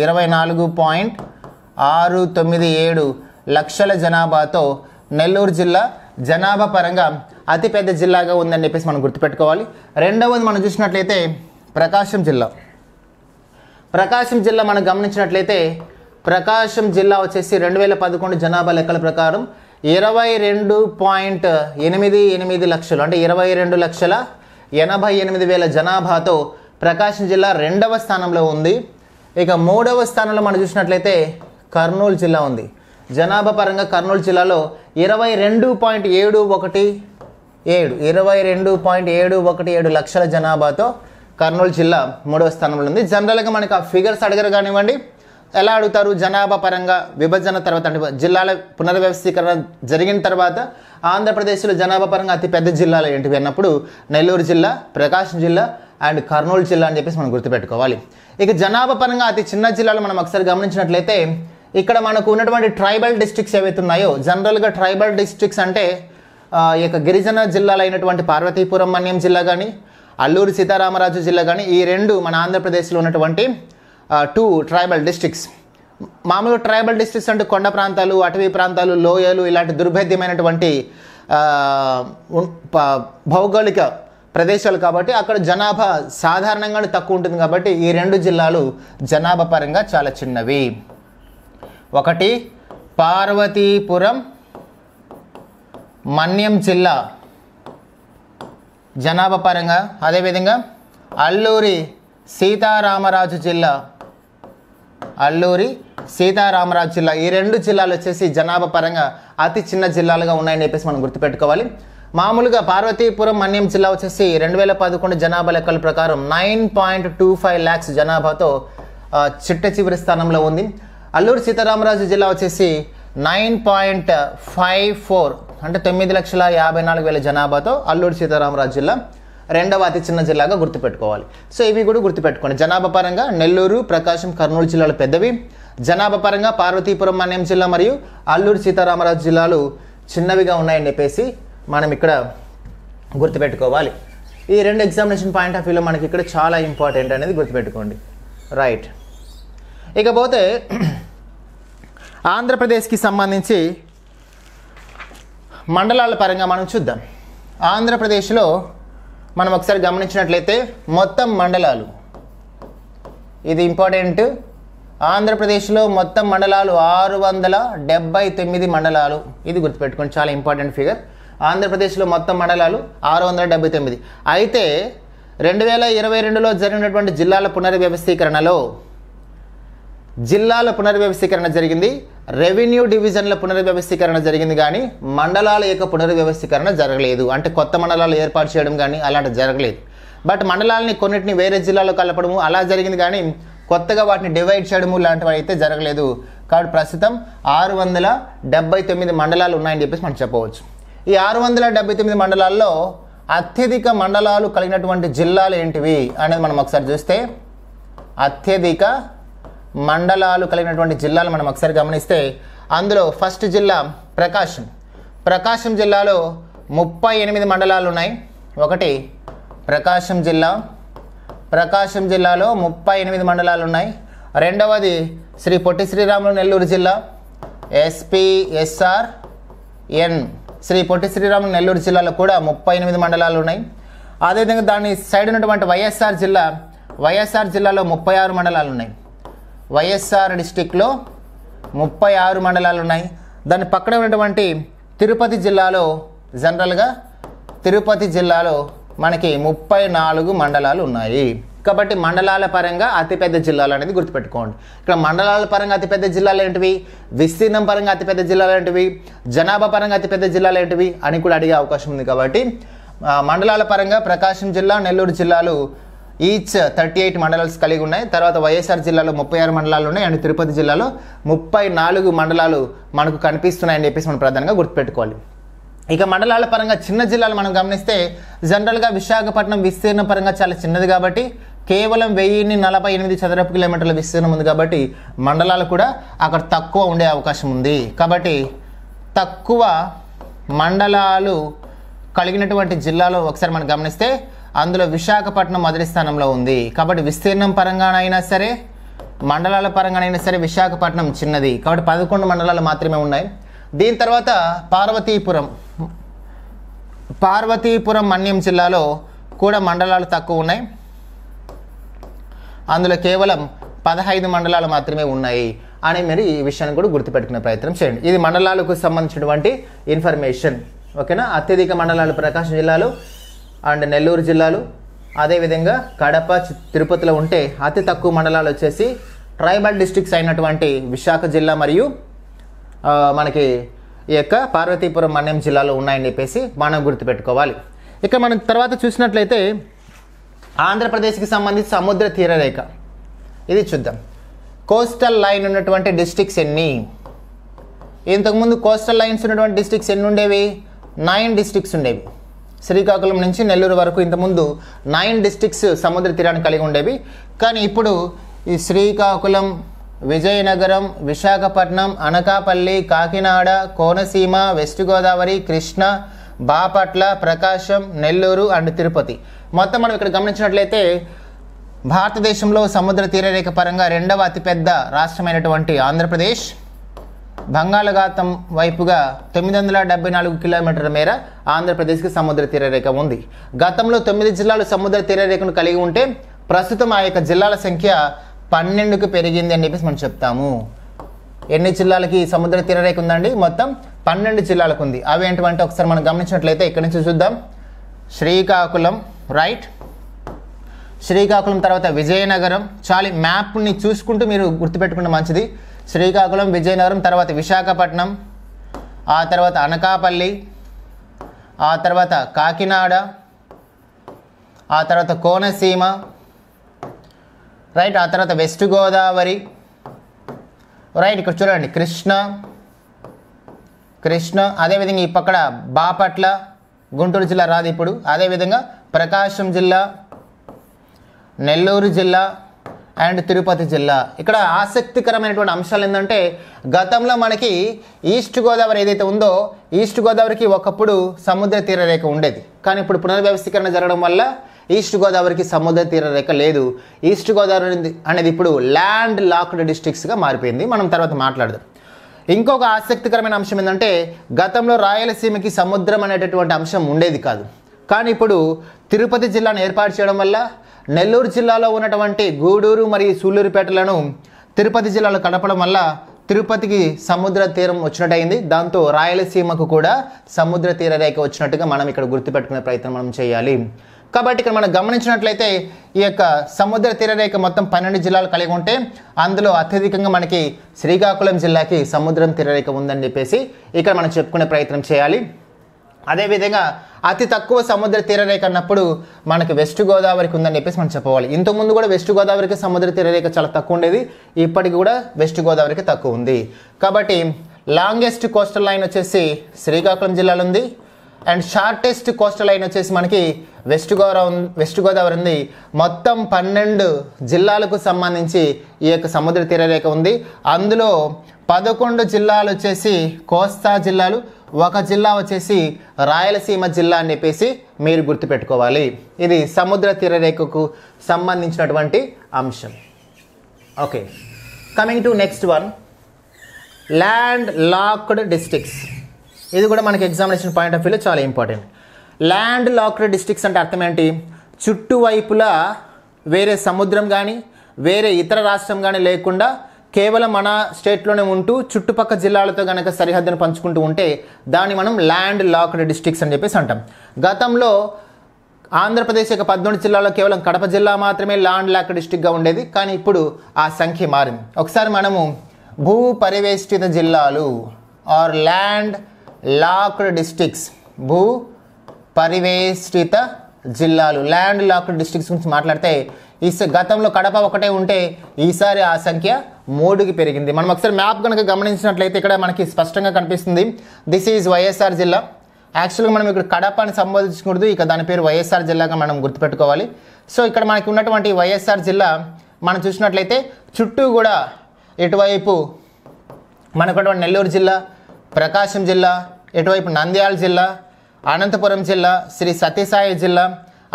ఇరవై నాలుగు పాయింట్ ఆరు తొమ్మిది ఏడు లక్షల జనాభాతో నెల్లూరు జిల్లా జనాభా పరంగా అతిపెద్ద జిల్లాగా ఉందని చెప్పేసి మనం గుర్తుపెట్టుకోవాలి రెండవది మనం చూసినట్లయితే ప్రకాశం జిల్లా ప్రకాశం జిల్లా మనం గమనించినట్లయితే ప్రకాశం జిల్లా వచ్చేసి రెండు వేల పదకొండు జనాభా లెక్కల ప్రకారం ఇరవై రెండు పాయింట్ ఎనిమిది ఎనిమిది లక్షలు అంటే ఇరవై రెండు లక్షల ఎనభై ఎనిమిది వేల జనాభాతో ప్రకాశం జిల్లా రెండవ స్థానంలో ఉంది ఇక మూడవ స్థానంలో మనం చూసినట్లయితే కర్నూలు జిల్లా ఉంది జనాభా పరంగా కర్నూలు జిల్లాలో ఇరవై రెండు పాయింట్ ఏడు ఒకటి ఏడు ఇరవై రెండు పాయింట్ ఏడు ఒకటి ఏడు లక్షల జనాభాతో కర్నూలు జిల్లా మూడవ స్థానంలో ఉంది జనరల్గా మనకు ఆ ఫిగర్స్ అడగరు కానివ్వండి ఎలా అడుగుతారు జనాభా పరంగా విభజన తర్వాత అంటే జిల్లాల పునర్వ్యవస్థీకరణ జరిగిన తర్వాత ఆంధ్రప్రదేశ్లో జనాభా పరంగా అతి పెద్ద జిల్లాలు ఏంటివి అన్నప్పుడు నెల్లూరు జిల్లా ప్రకాశం జిల్లా అండ్ కర్నూలు జిల్లా అని చెప్పేసి మనం గుర్తుపెట్టుకోవాలి ఇక జనాభా పరంగా అతి చిన్న జిల్లాలు మనం ఒకసారి గమనించినట్లయితే ఇక్కడ మనకు ఉన్నటువంటి ట్రైబల్ డిస్ట్రిక్ట్స్ ఏవైతే ఉన్నాయో జనరల్గా ట్రైబల్ డిస్ట్రిక్ట్స్ అంటే ఈ యొక్క గిరిజన జిల్లాలు అయినటువంటి పార్వతీపురం మన్యం జిల్లా కానీ అల్లూరు సీతారామరాజు జిల్లా కానీ ఈ రెండు మన ఆంధ్రప్రదేశ్లో ఉన్నటువంటి టు ట్రైబల్ డిస్ట్రిక్ట్స్ మామూలుగా ట్రైబల్ డిస్ట్రిక్ట్స్ అంటే కొండ ప్రాంతాలు అటవీ ప్రాంతాలు లోయలు ఇలాంటి దుర్భేద్యమైనటువంటి భౌగోళిక ప్రదేశాలు కాబట్టి అక్కడ జనాభా సాధారణంగానే తక్కువ ఉంటుంది కాబట్టి ఈ రెండు జిల్లాలు జనాభా పరంగా చాలా చిన్నవి ఒకటి పార్వతీపురం మన్యం జిల్లా జనాభా పరంగా అదేవిధంగా అల్లూరి సీతారామరాజు జిల్లా అల్లూరి సీతారామరాజు జిల్లా ఈ రెండు జిల్లాలు వచ్చేసి జనాభా పరంగా అతి చిన్న జిల్లాలుగా ఉన్నాయని చెప్పేసి మనం గుర్తుపెట్టుకోవాలి మామూలుగా పార్వతీపురం మన్యం జిల్లా వచ్చేసి రెండు వేల పదకొండు జనాభా లెక్కల ప్రకారం nine point two five lakhs జనాభాతో చిట్ట చివరి స్థానంలో ఉంది అల్లూరు సీతారామరాజు జిల్లా వచ్చేసి నైన్ పాయింట్ ఫైవ్ ఫోర్ అంటే తొమ్మిది లక్షల యాభై నాలుగు వేల జనాభాతో అల్లూరు సీతారామరాజు జిల్లా రెండవ అతి చిన్న జిల్లాగా గుర్తుపెట్టుకోవాలి సో ఇవి కూడా గుర్తుపెట్టుకోండి జనాభా పరంగా నెల్లూరు ప్రకాశం కర్నూలు జిల్లాలు పెద్దవి జనాభా పరంగా పార్వతీపురం మన్యం జిల్లా మరియు అల్లూరు సీతారామరాజు జిల్లాలు చిన్నవిగా ఉన్నాయని చెప్పేసి మనం ఇక్కడ గుర్తుపెట్టుకోవాలి ఈ రెండు ఎగ్జామినేషన్ పాయింట్ ఆఫ్ వ్యూలో మనకి ఇక్కడ చాలా ఇంపార్టెంట్ అనేది గుర్తుపెట్టుకోండి రైట్ ఇకపోతే ఆంధ్రప్రదేశ్కి సంబంధించి మండలాల పరంగా మనం చూద్దాం ఆంధ్రప్రదేశ్లో మనం ఒకసారి గమనించినట్లయితే మొత్తం మండలాలు ఇది ఇంపార్టెంట్ ఆంధ్రప్రదేశ్లో మొత్తం మండలాలు ఆరు వందల డెబ్బై తొమ్మిది మండలాలు ఇది గుర్తుపెట్టుకోండి చాలా ఇంపార్టెంట్ ఫిగర్ ఆంధ్రప్రదేశ్లో మొత్తం మండలాలు ఆరు వందల డెబ్బై తొమ్మిది అయితే రెండు వేల ఇరవై రెండులో జరిగినటువంటి జిల్లాల పునర్వ్యవస్థీకరణలో జిల్లాల పునర్వ్యవస్థీకరణ జరిగింది రెవెన్యూ డివిజన్ల పునర్వ్యవస్థీకరణ జరిగింది కానీ మండలాల యొక్క పునర్వ్యవస్థీకరణ జరగలేదు అంటే కొత్త మండలాలు ఏర్పాటు చేయడం కానీ అలాంటి జరగలేదు బట్ మండలాలని కొన్నిటిని వేరే జిల్లాలో కలపడము అలా జరిగింది కానీ కొత్తగా వాటిని డివైడ్ చేయడము లాంటివి అయితే జరగలేదు కాబట్టి ప్రస్తుతం ఆరు వందల డెబ్బై తొమ్మిది మండలాలు ఉన్నాయని చెప్పేసి మనం చెప్పవచ్చు ఈ ఆరు వందల డెబ్బై తొమ్మిది మండలాల్లో అత్యధిక మండలాలు కలిగినటువంటి జిల్లాలు ఏంటివి అనేది మనం ఒకసారి చూస్తే అత్యధిక మండలాలు కలిగినటువంటి జిల్లాలు మనం ఒకసారి గమనిస్తే అందులో ఫస్ట్ జిల్లా ప్రకాశం ప్రకాశం జిల్లాలో ముప్పై ఎనిమిది మండలాలు ఉన్నాయి ఒకటి ప్రకాశం జిల్లా ప్రకాశం జిల్లాలో ముప్పై ఎనిమిది మండలాలు ఉన్నాయి రెండవది శ్రీ పొట్టి శ్రీరాములు నెల్లూరు జిల్లా ఎస్పిఎస్ఆర్ఎన్ ఎన్ శ్రీ పొట్టి శ్రీరాములు నెల్లూరు జిల్లాలో కూడా ముప్పై ఎనిమిది మండలాలు ఉన్నాయి అదేవిధంగా దాని సైడ్ ఉన్నటువంటి వైఎస్ఆర్ జిల్లా వైఎస్ఆర్ జిల్లాలో ముప్పై ఆరు మండలాలు ఉన్నాయి వైఎస్ఆర్ డిస్టిక్లో ముప్పై ఆరు మండలాలు ఉన్నాయి దాని పక్కన ఉన్నటువంటి తిరుపతి జిల్లాలో జనరల్గా తిరుపతి జిల్లాలో మనకి ముప్పై నాలుగు మండలాలు ఉన్నాయి కాబట్టి మండలాల పరంగా అతిపెద్ద జిల్లాలు అనేది గుర్తుపెట్టుకోండి ఇక్కడ మండలాల పరంగా అతిపెద్ద జిల్లాలు ఏంటివి విస్తీర్ణం పరంగా అతిపెద్ద జిల్లాలు ఏంటివి జనాభా పరంగా అతిపెద్ద జిల్లాలు ఏంటివి అని కూడా అడిగే అవకాశం ఉంది కాబట్టి మండలాల పరంగా ప్రకాశం జిల్లా నెల్లూరు జిల్లాలు ఈచ్ థర్టీ ఎయిట్ మండలాల్స్ కలిగి ఉన్నాయి తర్వాత వైఎస్ఆర్ జిల్లాలో ముప్పై ఆరు మండలాలు ఉన్నాయి అండ్ తిరుపతి జిల్లాలో ముప్పై నాలుగు మండలాలు మనకు కనిపిస్తున్నాయని చెప్పేసి మనం ప్రధానంగా గుర్తుపెట్టుకోవాలి ఇక మండలాల పరంగా చిన్న జిల్లాలు మనం గమనిస్తే జనరల్గా విశాఖపట్నం విస్తీర్ణ పరంగా చాలా చిన్నది కాబట్టి కేవలం వెయ్యిన్ని నలభై ఎనిమిది చదరపు కిలోమీటర్ల విస్తీర్ణం ఉంది కాబట్టి మండలాలు కూడా అక్కడ తక్కువ ఉండే అవకాశం ఉంది కాబట్టి తక్కువ మండలాలు కలిగినటువంటి జిల్లాలో ఒకసారి మనం గమనిస్తే అందులో విశాఖపట్నం మొదటి స్థానంలో ఉంది కాబట్టి విస్తీర్ణం పరంగానైనా సరే మండలాల పరంగానైనా సరే విశాఖపట్నం చిన్నది కాబట్టి పదకొండు మండలాలు మాత్రమే ఉన్నాయి దీని తర్వాత పార్వతీపురం పార్వతీపురం మన్యం జిల్లాలో కూడా మండలాలు తక్కువ ఉన్నాయి అందులో కేవలం పదహైదు మండలాలు మాత్రమే ఉన్నాయి అని మీరు ఈ విషయాన్ని కూడా గుర్తుపెట్టుకునే ప్రయత్నం చేయండి ఇది మండలాలకు సంబంధించినటువంటి ఇన్ఫర్మేషన్ ఓకేనా అత్యధిక మండలాలు ప్రకాశం జిల్లాలో అండ్ నెల్లూరు జిల్లాలు అదేవిధంగా కడప తిరుపతిలో ఉంటే అతి తక్కువ మండలాలు వచ్చేసి ట్రైబల్ డిస్ట్రిక్ట్స్ అయినటువంటి విశాఖ జిల్లా మరియు మనకి ఈ యొక్క పార్వతీపురం మన్యం జిల్లాలో ఉన్నాయని చెప్పేసి మనం గుర్తుపెట్టుకోవాలి ఇక మనం తర్వాత చూసినట్లయితే ఆంధ్రప్రదేశ్కి సంబంధించి సముద్ర తీరరేఖ ఇది చూద్దాం కోస్టల్ లైన్ ఉన్నటువంటి డిస్టిక్స్ ఎన్ని ఇంతకుముందు కోస్టల్ లైన్స్ ఉన్నటువంటి డిస్టిక్స్ ఎన్ని ఉండేవి నైన్ డిస్టిక్స్ ఉండేవి శ్రీకాకుళం నుంచి నెల్లూరు వరకు ఇంతకుముందు నైన్ డిస్టిక్స్ సముద్ర తీరాన్ని కలిగి ఉండేవి కానీ ఇప్పుడు ఈ శ్రీకాకుళం విజయనగరం విశాఖపట్నం అనకాపల్లి కాకినాడ కోనసీమ వెస్ట్ గోదావరి కృష్ణ బాపట్ల ప్రకాశం నెల్లూరు అండ్ తిరుపతి మొత్తం మనం ఇక్కడ గమనించినట్లయితే భారతదేశంలో సముద్ర తీరరేఖ పరంగా రెండవ అతిపెద్ద రాష్ట్రమైనటువంటి ఆంధ్రప్రదేశ్ బంగాళాఖాతం వైపుగా తొమ్మిది వందల డెబ్బై నాలుగు కిలోమీటర్ల మేర ఆంధ్రప్రదేశ్కి సముద్ర తీరరేఖ ఉంది గతంలో తొమ్మిది జిల్లాలు సముద్ర తీరరేఖను కలిగి ఉంటే ప్రస్తుతం ఆ యొక్క జిల్లాల సంఖ్య పన్నెండుకు పెరిగింది అని చెప్పేసి మనం చెప్తాము ఎన్ని జిల్లాలకి సముద్ర తీరరేఖ ఉందండి మొత్తం పన్నెండు జిల్లాలకు ఉంది అవి ఏంటంటే ఒకసారి మనం గమనించినట్లయితే ఇక్కడి నుంచి చూద్దాం శ్రీకాకుళం రైట్ శ్రీకాకుళం తర్వాత విజయనగరం చాలి మ్యాప్ని చూసుకుంటూ మీరు గుర్తుపెట్టుకుంటే మంచిది శ్రీకాకుళం విజయనగరం తర్వాత విశాఖపట్నం ఆ తర్వాత అనకాపల్లి ఆ తర్వాత కాకినాడ ఆ తర్వాత కోనసీమ రైట్ ఆ తర్వాత వెస్ట్ గోదావరి రైట్ ఇక్కడ చూడండి కృష్ణ కృష్ణ అదేవిధంగా ఈ పక్కన బాపట్ల గుంటూరు జిల్లా రాదు ఇప్పుడు అదేవిధంగా ప్రకాశం జిల్లా నెల్లూరు జిల్లా అండ్ తిరుపతి జిల్లా ఇక్కడ ఆసక్తికరమైనటువంటి అంశాలు ఏంటంటే గతంలో మనకి ఈస్ట్ గోదావరి ఏదైతే ఉందో ఈస్ట్ గోదావరికి ఒకప్పుడు సముద్ర తీరరేఖ ఉండేది కానీ ఇప్పుడు పునర్వ్యవస్థీకరణ జరగడం వల్ల ఈస్ట్ గోదావరికి సముద్ర తీరరేఖ లేదు ఈస్ట్ గోదావరి అనేది ఇప్పుడు ల్యాండ్ లాక్డ్ డిస్ట్రిక్ట్స్గా మారిపోయింది మనం తర్వాత మాట్లాడదాం ఇంకొక ఆసక్తికరమైన అంశం ఏంటంటే గతంలో రాయలసీమకి సముద్రం అనేటటువంటి అంశం ఉండేది కాదు కానీ ఇప్పుడు తిరుపతి జిల్లాను ఏర్పాటు చేయడం వల్ల నెల్లూరు జిల్లాలో ఉన్నటువంటి గూడూరు మరియు సూళ్ళూరుపేటలను తిరుపతి జిల్లాలో కడపడం వల్ల తిరుపతికి సముద్ర తీరం వచ్చినట్టయింది దాంతో రాయలసీమకు కూడా సముద్ర తీర రేఖ వచ్చినట్టుగా మనం ఇక్కడ గుర్తుపెట్టుకునే ప్రయత్నం మనం చేయాలి కాబట్టి ఇక్కడ మనం గమనించినట్లయితే ఈ యొక్క సముద్ర తీరరేఖ మొత్తం పన్నెండు జిల్లాలు కలిగి ఉంటే అందులో అత్యధికంగా మనకి శ్రీకాకుళం జిల్లాకి సముద్రం తీరరేఖ ఉందని చెప్పేసి ఇక్కడ మనం చెప్పుకునే ప్రయత్నం చేయాలి అదేవిధంగా అతి తక్కువ సముద్ర తీరరేఖ అన్నప్పుడు మనకి వెస్ట్ గోదావరికి ఉందని చెప్పేసి మనం చెప్పవాలి ఇంతకుముందు కూడా వెస్ట్ గోదావరికి సముద్ర తీరరేఖ చాలా తక్కువ ఉండేది ఇప్పటికి కూడా వెస్ట్ గోదావరికి తక్కువ ఉంది కాబట్టి లాంగెస్ట్ కోస్టల్ లైన్ వచ్చేసి శ్రీకాకుళం జిల్లాలో ఉంది అండ్ షార్టెస్ట్ కోస్టల్ లైన్ వచ్చేసి మనకి వెస్ట్ గోదావరి వెస్ట్ గోదావరి ఉంది మొత్తం పన్నెండు జిల్లాలకు సంబంధించి ఈ యొక్క సముద్ర తీరరేఖ ఉంది అందులో పదకొండు జిల్లాలు వచ్చేసి కోస్తా జిల్లాలు ఒక జిల్లా వచ్చేసి రాయలసీమ జిల్లా అని చెప్పేసి మీరు గుర్తుపెట్టుకోవాలి ఇది సముద్ర తీరరేఖకు సంబంధించినటువంటి అంశం okay coming to next one land locked districts ఇది కూడా మనకి ఎగ్జామినేషన్ పాయింట్ ఆఫ్ వ్యూలో చాలా ఇంపార్టెంట్ ల్యాండ్ లాక్డ్ డిస్టిక్స్ అంటే అర్థం ఏంటి చుట్టువైపులా వేరే సముద్రం కానీ వేరే ఇతర రాష్ట్రం కానీ లేకుండా కేవలం మన స్టేట్లోనే ఉంటూ చుట్టుపక్క జిల్లాలతో కనుక సరిహద్దును పంచుకుంటూ ఉంటే దాన్ని మనం ల్యాండ్ లాక్డ్ డిస్ట్రిక్ట్స్ అని చెప్పేసి అంటాం గతంలో ఆంధ్రప్రదేశ్ యొక్క పద్నాలుగు జిల్లాలో కేవలం కడప జిల్లా మాత్రమే ల్యాండ్ లాక్ డిస్టిక్గా ఉండేది కానీ ఇప్పుడు ఆ సంఖ్య మారింది ఒకసారి మనము భూ పరివేష్టిత జిల్లాలు ఆర్ ల్యాండ్ లాక్డ్ డిస్టిక్స్ భూ పరివేష్టిత జిల్లాలు ల్యాండ్ లాక్డ్ డిస్ట్రిక్ట్స్ గురించి మాట్లాడితే ఈ గతంలో కడప ఒకటే ఉంటే ఈసారి ఆ సంఖ్య మూడుకి పెరిగింది మనం ఒకసారి మ్యాప్ కనుక గమనించినట్లయితే ఇక్కడ మనకి స్పష్టంగా కనిపిస్తుంది దిస్ ఈజ్ వైఎస్ఆర్ జిల్లా యాక్చువల్గా మనం ఇక్కడ కడప అని సంబోధించకూడదు ఇక దాని పేరు వైఎస్ఆర్ జిల్లాగా మనం గుర్తుపెట్టుకోవాలి సో ఇక్కడ మనకి ఉన్నటువంటి వైఎస్ఆర్ జిల్లా మనం చూసినట్లయితే చుట్టూ కూడా ఇటువైపు మనకున్నటువంటి నెల్లూరు జిల్లా ప్రకాశం జిల్లా ఇటువైపు నంద్యాల జిల్లా అనంతపురం జిల్లా శ్రీ సత్యసాయి జిల్లా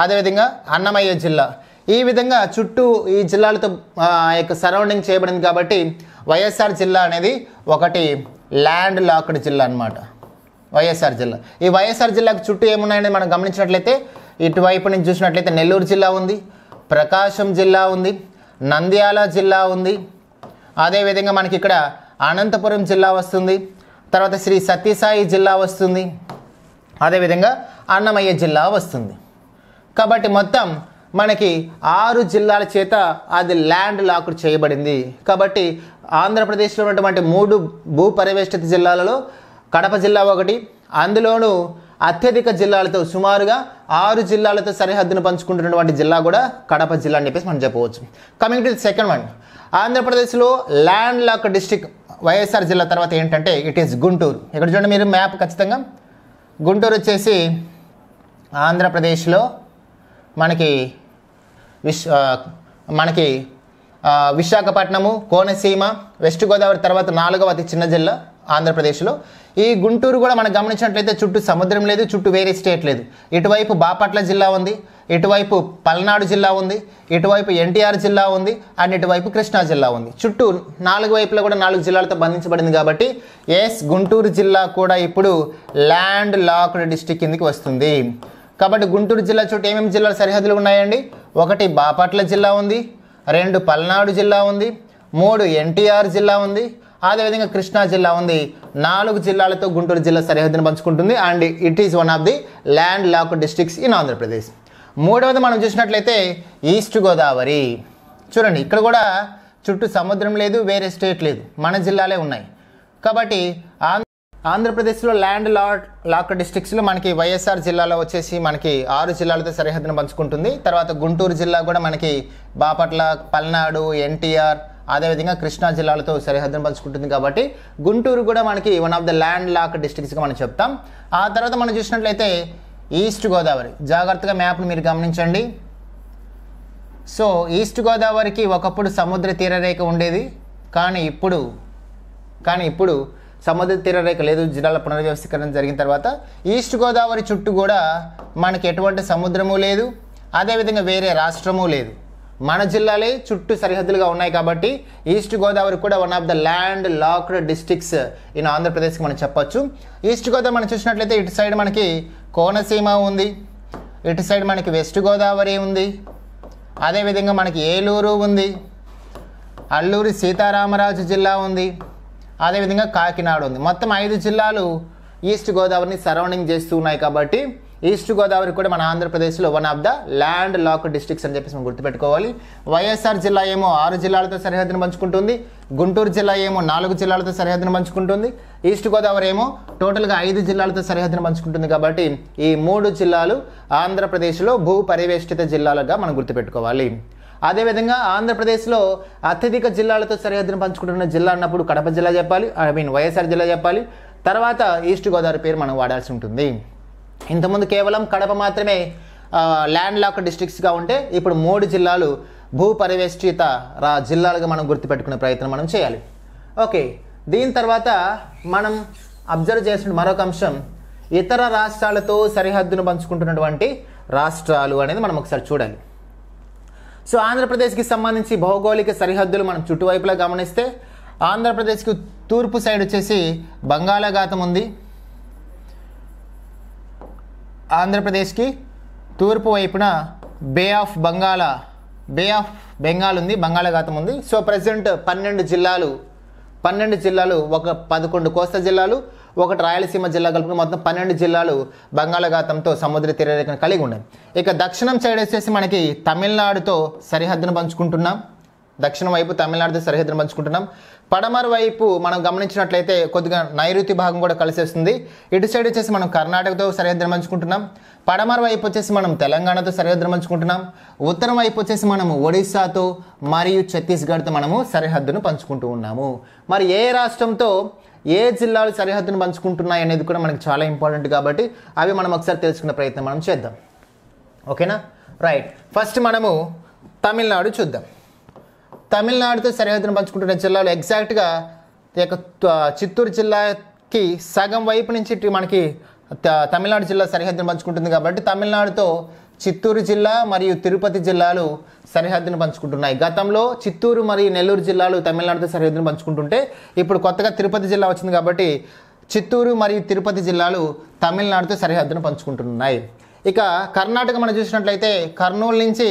అదేవిధంగా అన్నమయ్య జిల్లా ఈ విధంగా చుట్టూ ఈ జిల్లాలతో యొక్క సరౌండింగ్ చేయబడింది కాబట్టి వైఎస్ఆర్ జిల్లా అనేది ఒకటి ల్యాండ్ లాక్డ్ జిల్లా అనమాట వైఎస్ఆర్ జిల్లా ఈ వైఎస్ఆర్ జిల్లాకు చుట్టూ ఏమున్నాయని మనం గమనించినట్లయితే ఇటువైపు నుంచి చూసినట్లయితే నెల్లూరు జిల్లా ఉంది ప్రకాశం జిల్లా ఉంది నంద్యాల జిల్లా ఉంది అదేవిధంగా మనకి ఇక్కడ అనంతపురం జిల్లా వస్తుంది తర్వాత శ్రీ సత్యసాయి జిల్లా వస్తుంది అదేవిధంగా అన్నమయ్య జిల్లా వస్తుంది కాబట్టి మొత్తం మనకి ఆరు జిల్లాల చేత అది ల్యాండ్ లాక్డ్ చేయబడింది కాబట్టి ఆంధ్రప్రదేశ్లో ఉన్నటువంటి మూడు భూ పరివేష్టిత జిల్లాలలో కడప జిల్లా ఒకటి అందులోనూ అత్యధిక జిల్లాలతో సుమారుగా ఆరు జిల్లాలతో సరిహద్దును పంచుకుంటున్నటువంటి జిల్లా కూడా కడప జిల్లా అని చెప్పేసి మనం చెప్పవచ్చు కమింగ్ టు సెకండ్ వన్ ఆంధ్రప్రదేశ్లో ల్యాండ్ లాక్ డిస్టిక్ వైఎస్ఆర్ జిల్లా తర్వాత ఏంటంటే ఇట్ ఈస్ గుంటూరు ఇక్కడ చూడండి మీరు మ్యాప్ ఖచ్చితంగా గుంటూరు వచ్చేసి ఆంధ్రప్రదేశ్లో మనకి విశ్ మనకి విశాఖపట్నము కోనసీమ వెస్ట్ గోదావరి తర్వాత నాలుగవది చిన్న జిల్లా ఆంధ్రప్రదేశ్లో ఈ గుంటూరు కూడా మనం గమనించినట్లయితే చుట్టూ సముద్రం లేదు చుట్టూ వేరే స్టేట్ లేదు ఇటువైపు బాపట్ల జిల్లా ఉంది ఇటువైపు పల్నాడు జిల్లా ఉంది ఇటువైపు ఎన్టీఆర్ జిల్లా ఉంది అండ్ ఇటువైపు కృష్ణా జిల్లా ఉంది చుట్టూ నాలుగు వైపులో కూడా నాలుగు జిల్లాలతో బంధించబడింది కాబట్టి ఎస్ గుంటూరు జిల్లా కూడా ఇప్పుడు ల్యాండ్ లాక్డ్ డిస్టిక్ కిందకి వస్తుంది కాబట్టి గుంటూరు జిల్లా చుట్టూ ఏమేమి జిల్లాల సరిహద్దులు ఉన్నాయండి ఒకటి బాపట్ల జిల్లా ఉంది రెండు పల్నాడు జిల్లా ఉంది మూడు ఎన్టీఆర్ జిల్లా ఉంది అదేవిధంగా కృష్ణా జిల్లా ఉంది నాలుగు జిల్లాలతో గుంటూరు జిల్లా సరిహద్దును పంచుకుంటుంది and it is one of the land lock districts in Andhra Pradesh మూడవది మనం చూసినట్లయితే ఈస్ట్ గోదావరి చూడండి ఇక్కడ కూడా చుట్టూ సముద్రం లేదు వేరే స్టేట్ లేదు మన జిల్లాలే ఉన్నాయి కాబట్టి ఆంధ్రప్రదేశ్లో ల్యాండ్ లాడ్ లాక్ డిస్ట్రిక్ట్స్లో మనకి వైఎస్ఆర్ జిల్లాలో వచ్చేసి మనకి ఆరు జిల్లాలతో సరిహద్దును పంచుకుంటుంది తర్వాత గుంటూరు జిల్లా కూడా మనకి బాపట్ల పల్నాడు ఎన్టీఆర్ అదేవిధంగా కృష్ణా జిల్లాలతో సరిహద్దును పంచుకుంటుంది కాబట్టి గుంటూరు కూడా మనకి one of the land lock డిస్టిక్స్గా మనం చెప్తాం ఆ తర్వాత మనం చూసినట్లయితే ఈస్ట్ గోదావరి జాగ్రత్తగా మ్యాప్ను మీరు గమనించండి సో ఈస్ట్ గోదావరికి ఒకప్పుడు సముద్ర తీరరేఖ ఉండేది కానీ ఇప్పుడు కానీ ఇప్పుడు సముద్ర తీరరేఖ లేదు జిల్లాల పునర్వ్యవస్థీకరణ జరిగిన తర్వాత ఈస్ట్ గోదావరి చుట్టూ కూడా మనకి ఎటువంటి సముద్రము లేదు అదేవిధంగా వేరే రాష్ట్రము లేదు మన జిల్లాలే చుట్టూ సరిహద్దులుగా ఉన్నాయి కాబట్టి ఈస్ట్ గోదావరి కూడా one of the land locked districts in ఆంధ్రప్రదేశ్కి మనం చెప్పొచ్చు ఈస్ట్ గోదావరి మనం చూసినట్లయితే ఇటు సైడ్ మనకి కోనసీమ ఉంది ఇటు సైడ్ మనకి వెస్ట్ గోదావరి ఉంది అదేవిధంగా మనకి ఏలూరు ఉంది అల్లూరి సీతారామరాజు జిల్లా ఉంది అదేవిధంగా కాకినాడ ఉంది మొత్తం ఐదు జిల్లాలు ఈస్ట్ గోదావరిని సరౌండింగ్ చేస్తూ ఉన్నాయి కాబట్టి ఈస్ట్ గోదావరి కూడా మన ఆంధ్రప్రదేశ్లో one of the land lock districts అని చెప్పేసి మనం గుర్తుపెట్టుకోవాలి వైఎస్ఆర్ జిల్లా ఏమో ఆరు జిల్లాలతో సరిహద్దును పంచుకుంటుంది గుంటూరు జిల్లా ఏమో నాలుగు జిల్లాలతో సరిహద్దును పంచుకుంటుంది ఈస్ట్ గోదావరి ఏమో టోటల్గా ఐదు జిల్లాలతో సరిహద్దును పంచుకుంటుంది కాబట్టి ఈ మూడు జిల్లాలు ఆంధ్రప్రదేశ్లో భూ పరివేష్టిత జిల్లాలుగా మనం గుర్తుపెట్టుకోవాలి అదేవిధంగా ఆంధ్రప్రదేశ్లో అత్యధిక జిల్లాలతో సరిహద్దును పంచుకుంటున్న జిల్లా అన్నప్పుడు కడప జిల్లా చెప్పాలి ఐ మీన్ వైఎస్ఆర్ జిల్లా చెప్పాలి తర్వాత ఈస్ట్ గోదావరి పేరు మనం వాడాల్సి ఉంటుంది ఇంతకుముందు కేవలం కడప మాత్రమే ల్యాండ్ లాక్ డిస్ట్రిక్ట్స్గా ఉంటే ఇప్పుడు మూడు జిల్లాలు భూ పరివేష్టిత రా జిల్లాలుగా మనం గుర్తుపెట్టుకునే ప్రయత్నం మనం చేయాలి ఓకే దీని తర్వాత మనం అబ్జర్వ్ చేసిన మరొక అంశం ఇతర రాష్ట్రాలతో సరిహద్దును పంచుకుంటున్నటువంటి రాష్ట్రాలు అనేది మనం ఒకసారి చూడాలి సో ఆంధ్రప్రదేశ్కి సంబంధించి భౌగోళిక సరిహద్దులు మనం చుట్టువైపులా గమనిస్తే ఆంధ్రప్రదేశ్కి తూర్పు సైడ్ వచ్చేసి బంగాళాఘాతం ఉంది ఆంధ్రప్రదేశ్కి తూర్పు వైపున బే ఆఫ్ బంగాళ బే ఆఫ్ బెంగాల్ ఉంది బంగాళాఘాతం ఉంది సో ప్రజెంట్ పన్నెండు జిల్లాలు పన్నెండు జిల్లాలు ఒక పదకొండు కోస్తా జిల్లాలు ఒకటి రాయలసీమ జిల్లా కలుపుకుని మొత్తం పన్నెండు జిల్లాలు బంగాళాఘాతంతో సముద్ర తీరరేఖను కలిగి ఉన్నాయి ఇక దక్షిణం సైడ్ వచ్చేసి మనకి తమిళనాడుతో సరిహద్దును పంచుకుంటున్నాం దక్షిణం వైపు తమిళనాడుతో సరిహద్దును పంచుకుంటున్నాం పడమర వైపు మనం గమనించినట్లయితే కొద్దిగా నైరుతి భాగం కూడా కలిసేస్తుంది ఇటు సైడ్ వచ్చేసి మనం కర్ణాటకతో సరిహద్దును పంచుకుంటున్నాం పడమర వైపు వచ్చేసి మనం తెలంగాణతో సరిహద్దును పంచుకుంటున్నాం ఉత్తరం వైపు వచ్చేసి మనం ఒడిశాతో మరియు ఛత్తీస్గఢ్తో మనము సరిహద్దును పంచుకుంటూ ఉన్నాము మరి ఏ రాష్ట్రంతో ఏ జిల్లాలు సరిహద్దును పంచుకుంటున్నాయి అనేది కూడా మనకి చాలా ఇంపార్టెంట్ కాబట్టి అవి మనం ఒకసారి తెలుసుకునే ప్రయత్నం మనం చేద్దాం ఓకేనా రైట్ ఫస్ట్ మనము తమిళనాడు చూద్దాం తమిళనాడుతో సరిహద్దును పంచుకుంటున్న జిల్లాలు ఎగ్జాక్ట్గా యొక్క చిత్తూరు జిల్లాకి సగం వైపు నుంచి మనకి తమిళనాడు జిల్లా సరిహద్దును పంచుకుంటుంది కాబట్టి తమిళనాడుతో చిత్తూరు జిల్లా మరియు తిరుపతి జిల్లాలు సరిహద్దును పంచుకుంటున్నాయి గతంలో చిత్తూరు మరియు నెల్లూరు జిల్లాలు తమిళనాడుతో సరిహద్దును పంచుకుంటుంటే ఇప్పుడు కొత్తగా తిరుపతి జిల్లా వచ్చింది కాబట్టి చిత్తూరు మరియు తిరుపతి జిల్లాలు తమిళనాడుతో సరిహద్దును పంచుకుంటున్నాయి ఇక కర్ణాటక మనం చూసినట్లయితే కర్నూలు నుంచి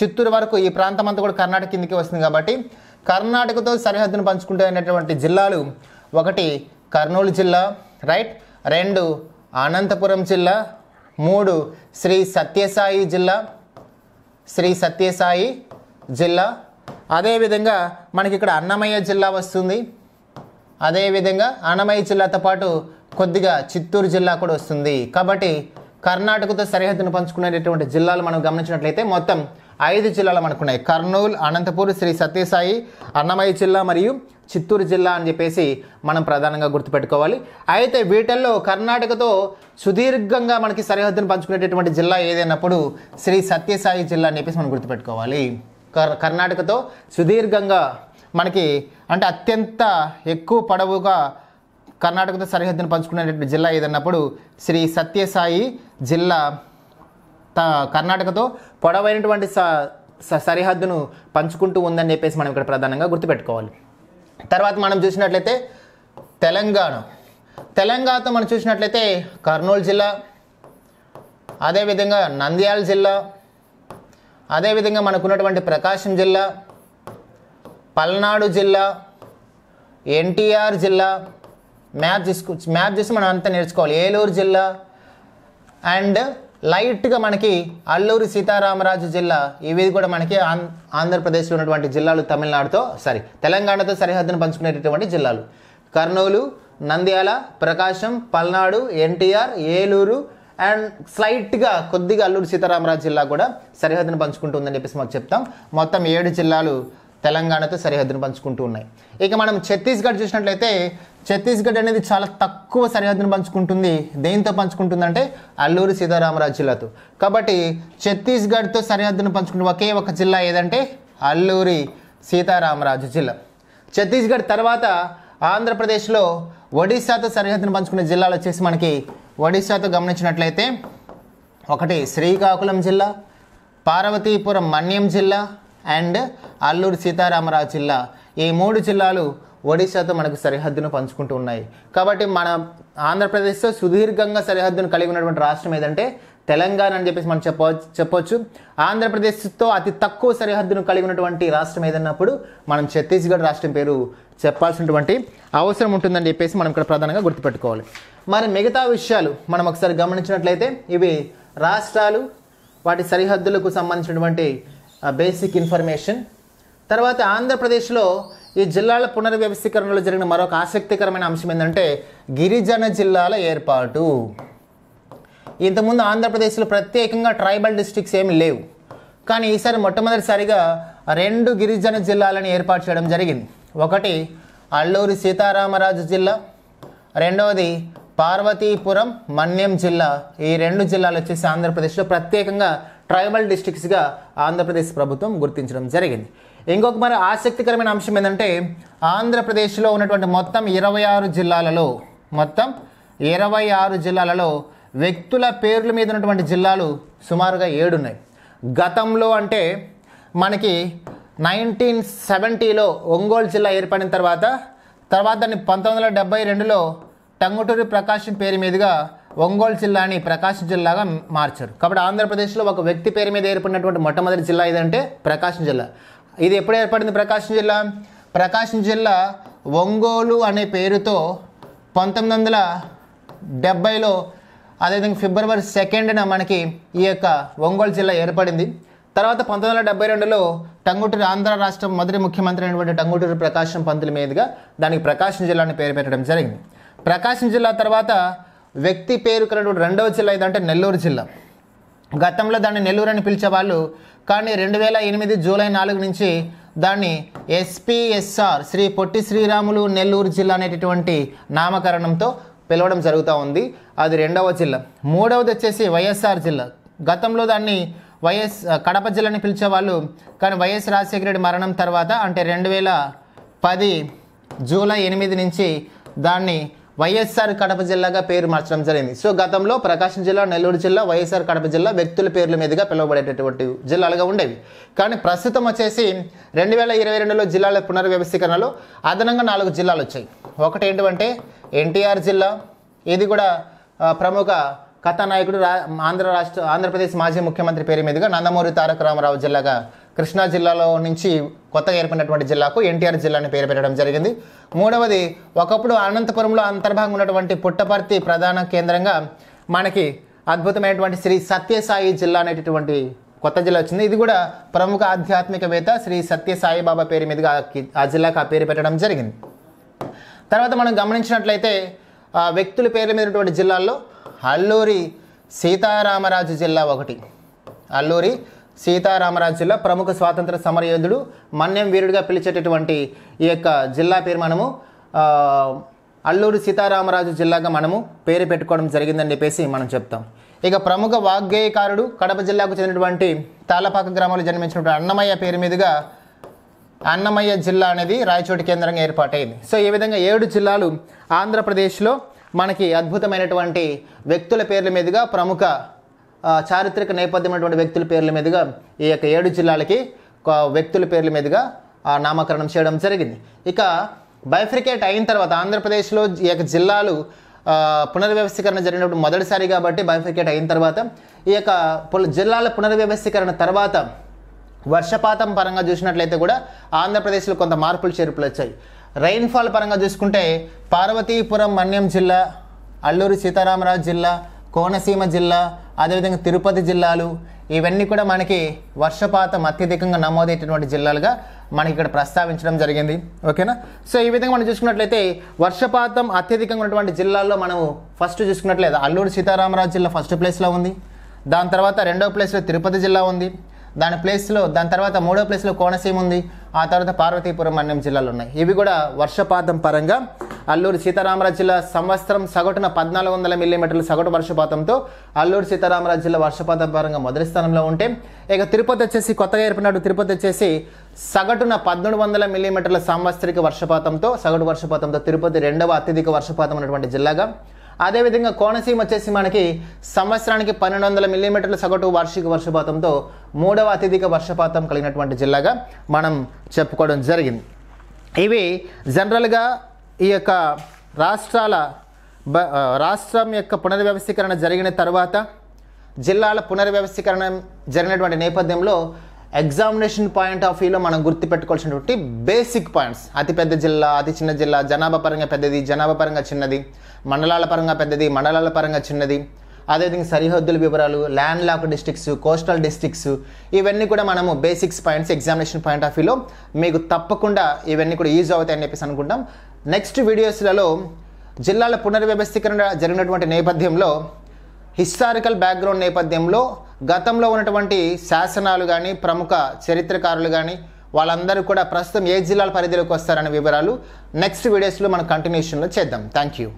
చిత్తూరు వరకు ఈ ప్రాంతం అంతా కూడా కర్ణాటక కిందకి వస్తుంది కాబట్టి కర్ణాటకతో సరిహద్దును అనేటువంటి జిల్లాలు ఒకటి కర్నూలు జిల్లా రైట్ రెండు అనంతపురం జిల్లా మూడు శ్రీ సత్యసాయి జిల్లా శ్రీ సత్యసాయి జిల్లా అదేవిధంగా మనకి ఇక్కడ అన్నమయ్య జిల్లా వస్తుంది అదేవిధంగా అన్నమయ్య జిల్లాతో పాటు కొద్దిగా చిత్తూరు జిల్లా కూడా వస్తుంది కాబట్టి కర్ణాటకతో సరిహద్దును పంచుకునేటటువంటి జిల్లాలు మనం గమనించినట్లయితే మొత్తం ఐదు జిల్లాలు మనకున్నాయి కర్నూలు అనంతపూర్ శ్రీ సత్యసాయి అన్నమయ్య జిల్లా మరియు చిత్తూరు జిల్లా అని చెప్పేసి మనం ప్రధానంగా గుర్తుపెట్టుకోవాలి అయితే వీటిల్లో కర్ణాటకతో సుదీర్ఘంగా మనకి సరిహద్దును పంచుకునేటటువంటి జిల్లా ఏదైనప్పుడు శ్రీ సత్యసాయి జిల్లా అని చెప్పేసి మనం గుర్తుపెట్టుకోవాలి కర్ణాటకతో సుదీర్ఘంగా మనకి అంటే అత్యంత ఎక్కువ పొడవుగా కర్ణాటకతో సరిహద్దును పంచుకునేటటువంటి జిల్లా ఏదన్నప్పుడు శ్రీ సత్యసాయి జిల్లా కర్ణాటకతో పొడవైనటువంటి స సరిహద్దును పంచుకుంటూ ఉందని చెప్పేసి మనం ఇక్కడ ప్రధానంగా గుర్తుపెట్టుకోవాలి తర్వాత మనం చూసినట్లయితే తెలంగాణ తెలంగాణతో మనం చూసినట్లయితే కర్నూలు జిల్లా అదేవిధంగా నంద్యాల జిల్లా అదేవిధంగా మనకున్నటువంటి ప్రకాశం జిల్లా పల్నాడు జిల్లా ఎన్టీఆర్ జిల్లా మ్యాప్ తీసుకు మ్యాప్ చూసి మనం అంతా నేర్చుకోవాలి ఏలూరు జిల్లా అండ్ లైట్గా మనకి అల్లూరి సీతారామరాజు జిల్లా ఇవి కూడా మనకి ఆం ఆంధ్రప్రదేశ్లో ఉన్నటువంటి జిల్లాలు తమిళనాడుతో సారీ తెలంగాణతో సరిహద్దును పంచుకునేటటువంటి జిల్లాలు కర్నూలు నంద్యాల ప్రకాశం పల్నాడు ఎన్టీఆర్ ఏలూరు అండ్ స్లైట్గా కొద్దిగా అల్లూరు సీతారామరాజు జిల్లా కూడా సరిహద్దును పంచుకుంటుందని చెప్పేసి మనం చెప్తాం మొత్తం ఏడు జిల్లాలు తెలంగాణతో సరిహద్దును పంచుకుంటూ ఉన్నాయి ఇక మనం ఛత్తీస్గఢ్ చూసినట్లయితే ఛత్తీస్గఢ్ అనేది చాలా తక్కువ సరిహద్దును పంచుకుంటుంది దేంతో పంచుకుంటుందంటే అల్లూరి సీతారామరాజు జిల్లాతో కాబట్టి ఛత్తీస్గఢ్తో సరిహద్దును పంచుకుంటున్న ఒకే ఒక జిల్లా ఏదంటే అల్లూరి సీతారామరాజు జిల్లా ఛత్తీస్గఢ్ తర్వాత ఆంధ్రప్రదేశ్లో ఒడిశాతో సరిహద్దును పంచుకునే జిల్లాలు వచ్చేసి మనకి ఒడిశాతో గమనించినట్లయితే ఒకటి శ్రీకాకుళం జిల్లా పార్వతీపురం మన్యం జిల్లా అండ్ అల్లూరు సీతారామరాజు జిల్లా ఈ మూడు జిల్లాలు ఒడిశాతో మనకు సరిహద్దును పంచుకుంటూ ఉన్నాయి కాబట్టి మన ఆంధ్రప్రదేశ్తో సుదీర్ఘంగా సరిహద్దును కలిగి ఉన్నటువంటి రాష్ట్రం ఏదంటే తెలంగాణ అని చెప్పేసి మనం చెప్పవచ్చు చెప్పొచ్చు ఆంధ్రప్రదేశ్తో అతి తక్కువ సరిహద్దును కలిగి ఉన్నటువంటి రాష్ట్రం ఏదన్నప్పుడు మనం ఛత్తీస్గఢ్ రాష్ట్రం పేరు చెప్పాల్సినటువంటి అవసరం ఉంటుందని చెప్పేసి మనం ఇక్కడ ప్రధానంగా గుర్తుపెట్టుకోవాలి మరి మిగతా విషయాలు మనం ఒకసారి గమనించినట్లయితే ఇవి రాష్ట్రాలు వాటి సరిహద్దులకు సంబంధించినటువంటి బేసిక్ ఇన్ఫర్మేషన్ తర్వాత ఆంధ్రప్రదేశ్లో ఈ జిల్లాల పునర్వ్యవస్థీకరణలో జరిగిన మరొక ఆసక్తికరమైన అంశం ఏంటంటే గిరిజన జిల్లాల ఏర్పాటు ఇంతకుముందు ఆంధ్రప్రదేశ్లో ప్రత్యేకంగా ట్రైబల్ డిస్ట్రిక్ట్స్ ఏమి లేవు కానీ ఈసారి మొట్టమొదటిసారిగా రెండు గిరిజన జిల్లాలను ఏర్పాటు చేయడం జరిగింది ఒకటి అల్లూరి సీతారామరాజు జిల్లా రెండవది పార్వతీపురం మన్యం జిల్లా ఈ రెండు జిల్లాలు వచ్చేసి ఆంధ్రప్రదేశ్లో ప్రత్యేకంగా ట్రైబల్ డిస్టిక్స్గా ఆంధ్రప్రదేశ్ ప్రభుత్వం గుర్తించడం జరిగింది ఇంకొక మరి ఆసక్తికరమైన అంశం ఏంటంటే ఆంధ్రప్రదేశ్లో ఉన్నటువంటి మొత్తం ఇరవై ఆరు జిల్లాలలో మొత్తం ఇరవై ఆరు జిల్లాలలో వ్యక్తుల పేర్ల మీద ఉన్నటువంటి జిల్లాలు సుమారుగా ఏడు ఉన్నాయి గతంలో అంటే మనకి నైన్టీన్ సెవెంటీలో ఒంగోలు జిల్లా ఏర్పడిన తర్వాత తర్వాత దాన్ని పంతొమ్మిది వందల డెబ్బై రెండులో టంగుటూరి ప్రకాశం పేరు మీదుగా ఒంగోలు జిల్లాని ప్రకాశం జిల్లాగా మార్చారు కాబట్టి ఆంధ్రప్రదేశ్లో ఒక వ్యక్తి పేరు మీద ఏర్పడినటువంటి మొట్టమొదటి జిల్లా ఏదంటే ప్రకాశం జిల్లా ఇది ఎప్పుడు ఏర్పడింది ప్రకాశం జిల్లా ప్రకాశం జిల్లా ఒంగోలు అనే పేరుతో పంతొమ్మిది వందల డెబ్బైలో అదేవిధంగా ఫిబ్రవరి సెకండ్న మనకి ఈ యొక్క ఒంగోలు జిల్లా ఏర్పడింది తర్వాత పంతొమ్మిది వందల డెబ్బై రెండులో టంగుటూరు ఆంధ్ర రాష్ట్రం మొదటి ముఖ్యమంత్రి అయినటువంటి టంగుటూరు ప్రకాశం పంతుల మీదుగా దానికి ప్రకాశం జిల్లాని పేరు పెట్టడం జరిగింది ప్రకాశం జిల్లా తర్వాత వ్యక్తి పేరు కలడు రెండవ జిల్లా ఏదంటే నెల్లూరు జిల్లా గతంలో దాన్ని నెల్లూరు అని పిలిచేవాళ్ళు కానీ రెండు వేల ఎనిమిది జూలై నాలుగు నుంచి దాన్ని ఎస్పీఎస్ఆర్ శ్రీ పొట్టి శ్రీరాములు నెల్లూరు జిల్లా అనేటటువంటి నామకరణంతో పిలవడం జరుగుతూ ఉంది అది రెండవ జిల్లా మూడవది వచ్చేసి వైఎస్ఆర్ జిల్లా గతంలో దాన్ని వైఎస్ కడప జిల్లాని పిలిచేవాళ్ళు కానీ వైఎస్ రాజశేఖర రెడ్డి మరణం తర్వాత అంటే రెండు వేల పది జూలై ఎనిమిది నుంచి దాన్ని వైఎస్ఆర్ కడప జిల్లాగా పేరు మార్చడం జరిగింది సో గతంలో ప్రకాశం జిల్లా నెల్లూరు జిల్లా వైఎస్ఆర్ కడప జిల్లా వ్యక్తుల పేర్ల మీదుగా పిలువబడేటటువంటి జిల్లాలుగా ఉండేవి కానీ ప్రస్తుతం వచ్చేసి రెండు వేల ఇరవై రెండులో జిల్లాల పునర్వ్యవస్థీకరణలో అదనంగా నాలుగు జిల్లాలు వచ్చాయి ఒకటి ఏంటంటే ఎన్టీఆర్ జిల్లా ఇది కూడా ప్రముఖ కథానాయకుడు రా ఆంధ్ర రాష్ట్ర ఆంధ్రప్రదేశ్ మాజీ ముఖ్యమంత్రి పేరు మీదుగా నందమూరి తారక రామారావు జిల్లాగా కృష్ణా జిల్లాలో నుంచి కొత్తగా ఏర్పడినటువంటి జిల్లాకు ఎన్టీఆర్ జిల్లాని పేరు పెట్టడం జరిగింది మూడవది ఒకప్పుడు అనంతపురంలో అంతర్భాగం ఉన్నటువంటి పుట్టపర్తి ప్రధాన కేంద్రంగా మనకి అద్భుతమైనటువంటి శ్రీ సత్యసాయి జిల్లా అనేటటువంటి కొత్త జిల్లా వచ్చింది ఇది కూడా ప్రముఖ ఆధ్యాత్మికవేత్త శ్రీ సత్యసాయి బాబా పేరు మీదుగా ఆ జిల్లాకు ఆ పేరు పెట్టడం జరిగింది తర్వాత మనం గమనించినట్లయితే ఆ వ్యక్తుల పేర్ల మీదటువంటి జిల్లాల్లో అల్లూరి సీతారామరాజు జిల్లా ఒకటి అల్లూరి సీతారామరాజు జిల్లా ప్రముఖ స్వాతంత్ర సమరయోధుడు మన్యం వీరుడిగా పిలిచేటటువంటి ఈ యొక్క జిల్లా పేరు మనము అల్లూరు సీతారామరాజు జిల్లాగా మనము పేరు పెట్టుకోవడం జరిగిందని చెప్పేసి మనం చెప్తాం ఇక ప్రముఖ వాగ్గేయకారుడు కడప జిల్లాకు చెందినటువంటి తాలపాక గ్రామంలో జన్మించినటువంటి అన్నమయ్య పేరు మీదుగా అన్నమయ్య జిల్లా అనేది రాయచోటి కేంద్రంగా ఏర్పాటైంది సో ఈ విధంగా ఏడు జిల్లాలు ఆంధ్రప్రదేశ్లో మనకి అద్భుతమైనటువంటి వ్యక్తుల పేర్ల మీదుగా ప్రముఖ చారిత్రక నేపథ్యమైనటువంటి వ్యక్తుల పేర్ల మీదుగా ఈ యొక్క ఏడు జిల్లాలకి వ్యక్తుల పేర్ల మీదుగా నామకరణం చేయడం జరిగింది ఇక బైఫ్రికేట్ అయిన తర్వాత ఆంధ్రప్రదేశ్లో ఈ యొక్క జిల్లాలు పునర్వ్యవస్థీకరణ జరిగినప్పుడు మొదటిసారి కాబట్టి బైఫ్రికేట్ అయిన తర్వాత ఈ యొక్క జిల్లాల పునర్వ్యవస్థీకరణ తర్వాత వర్షపాతం పరంగా చూసినట్లయితే కూడా ఆంధ్రప్రదేశ్లో కొంత మార్పులు చేర్పులు వచ్చాయి రైన్ఫాల్ పరంగా చూసుకుంటే పార్వతీపురం మన్యం జిల్లా అల్లూరి సీతారామరాజు జిల్లా కోనసీమ జిల్లా అదేవిధంగా తిరుపతి జిల్లాలు ఇవన్నీ కూడా మనకి వర్షపాతం అత్యధికంగా నమోదైనటువంటి జిల్లాలుగా మనకి ఇక్కడ ప్రస్తావించడం జరిగింది ఓకేనా సో ఈ విధంగా మనం చూసుకున్నట్లయితే వర్షపాతం అత్యధికంగా ఉన్నటువంటి జిల్లాల్లో మనం ఫస్ట్ చూసుకున్నట్లయితే అల్లూరు సీతారామరాజు జిల్లా ఫస్ట్ ప్లేస్లో ఉంది దాని తర్వాత రెండో ప్లేస్లో తిరుపతి జిల్లా ఉంది దాని ప్లేస్లో దాని తర్వాత మూడో ప్లేస్లో కోనసీమ ఉంది ఆ తర్వాత పార్వతీపురం మన్యం జిల్లాలు ఉన్నాయి ఇవి కూడా వర్షపాతం పరంగా అల్లూరు సీతారామరాజు జిల్లా సంవత్సరం సగటున పద్నాలుగు వందల మిల్లీమీటర్ల సగటు వర్షపాతంతో అల్లూరు సీతారామరాజు జిల్లా వర్షపాతం పరంగా మొదటి స్థానంలో ఉంటే ఇక తిరుపతి వచ్చేసి కొత్తగా ఏర్పడినట్టు తిరుపతి వచ్చేసి సగటున పద్మూడు వందల మిల్లీమీటర్ల సాంవత్సరిక వర్షపాతంతో సగటు వర్షపాతంతో తిరుపతి రెండవ అత్యధిక వర్షపాతం ఉన్నటువంటి జిల్లాగా అదేవిధంగా కోనసీమ వచ్చేసి మనకి సంవత్సరానికి పన్నెండు వందల మిల్లీమీటర్ల సగటు వార్షిక వర్షపాతంతో మూడవ అత్యధిక వర్షపాతం కలిగినటువంటి జిల్లాగా మనం చెప్పుకోవడం జరిగింది ఇవి జనరల్గా ఈ యొక్క రాష్ట్రాల రాష్ట్రం యొక్క పునర్వ్యవస్థీకరణ జరిగిన తర్వాత జిల్లాల పునర్వ్యవస్థీకరణ జరిగినటువంటి నేపథ్యంలో ఎగ్జామినేషన్ పాయింట్ ఆఫ్ వ్యూలో మనం గుర్తుపెట్టుకోవాల్సినటువంటి బేసిక్ పాయింట్స్ అతిపెద్ద జిల్లా అతి చిన్న జిల్లా జనాభా పరంగా పెద్దది జనాభా పరంగా చిన్నది మండలాల పరంగా పెద్దది మండలాల పరంగా చిన్నది అదేవిధంగా సరిహద్దుల వివరాలు land lock districts coastal districts ఇవన్నీ కూడా మనము basics points examination point of వ్యూలో మీకు తప్పకుండా ఇవన్నీ కూడా యూజ్ అవుతాయని చెప్పేసి అనుకుంటాం నెక్స్ట్ వీడియోస్లలో జిల్లాల పునర్వ్యవస్థీకరణ జరిగినటువంటి నేపథ్యంలో హిస్టారికల్ బ్యాక్గ్రౌండ్ నేపథ్యంలో గతంలో ఉన్నటువంటి శాసనాలు కానీ ప్రముఖ చరిత్రకారులు కానీ వాళ్ళందరూ కూడా ప్రస్తుతం ఏ జిల్లాల పరిధిలోకి వస్తారనే వివరాలు నెక్స్ట్ వీడియోస్లో మనం కంటిన్యూషన్లో చేద్దాం థ్యాంక్ యూ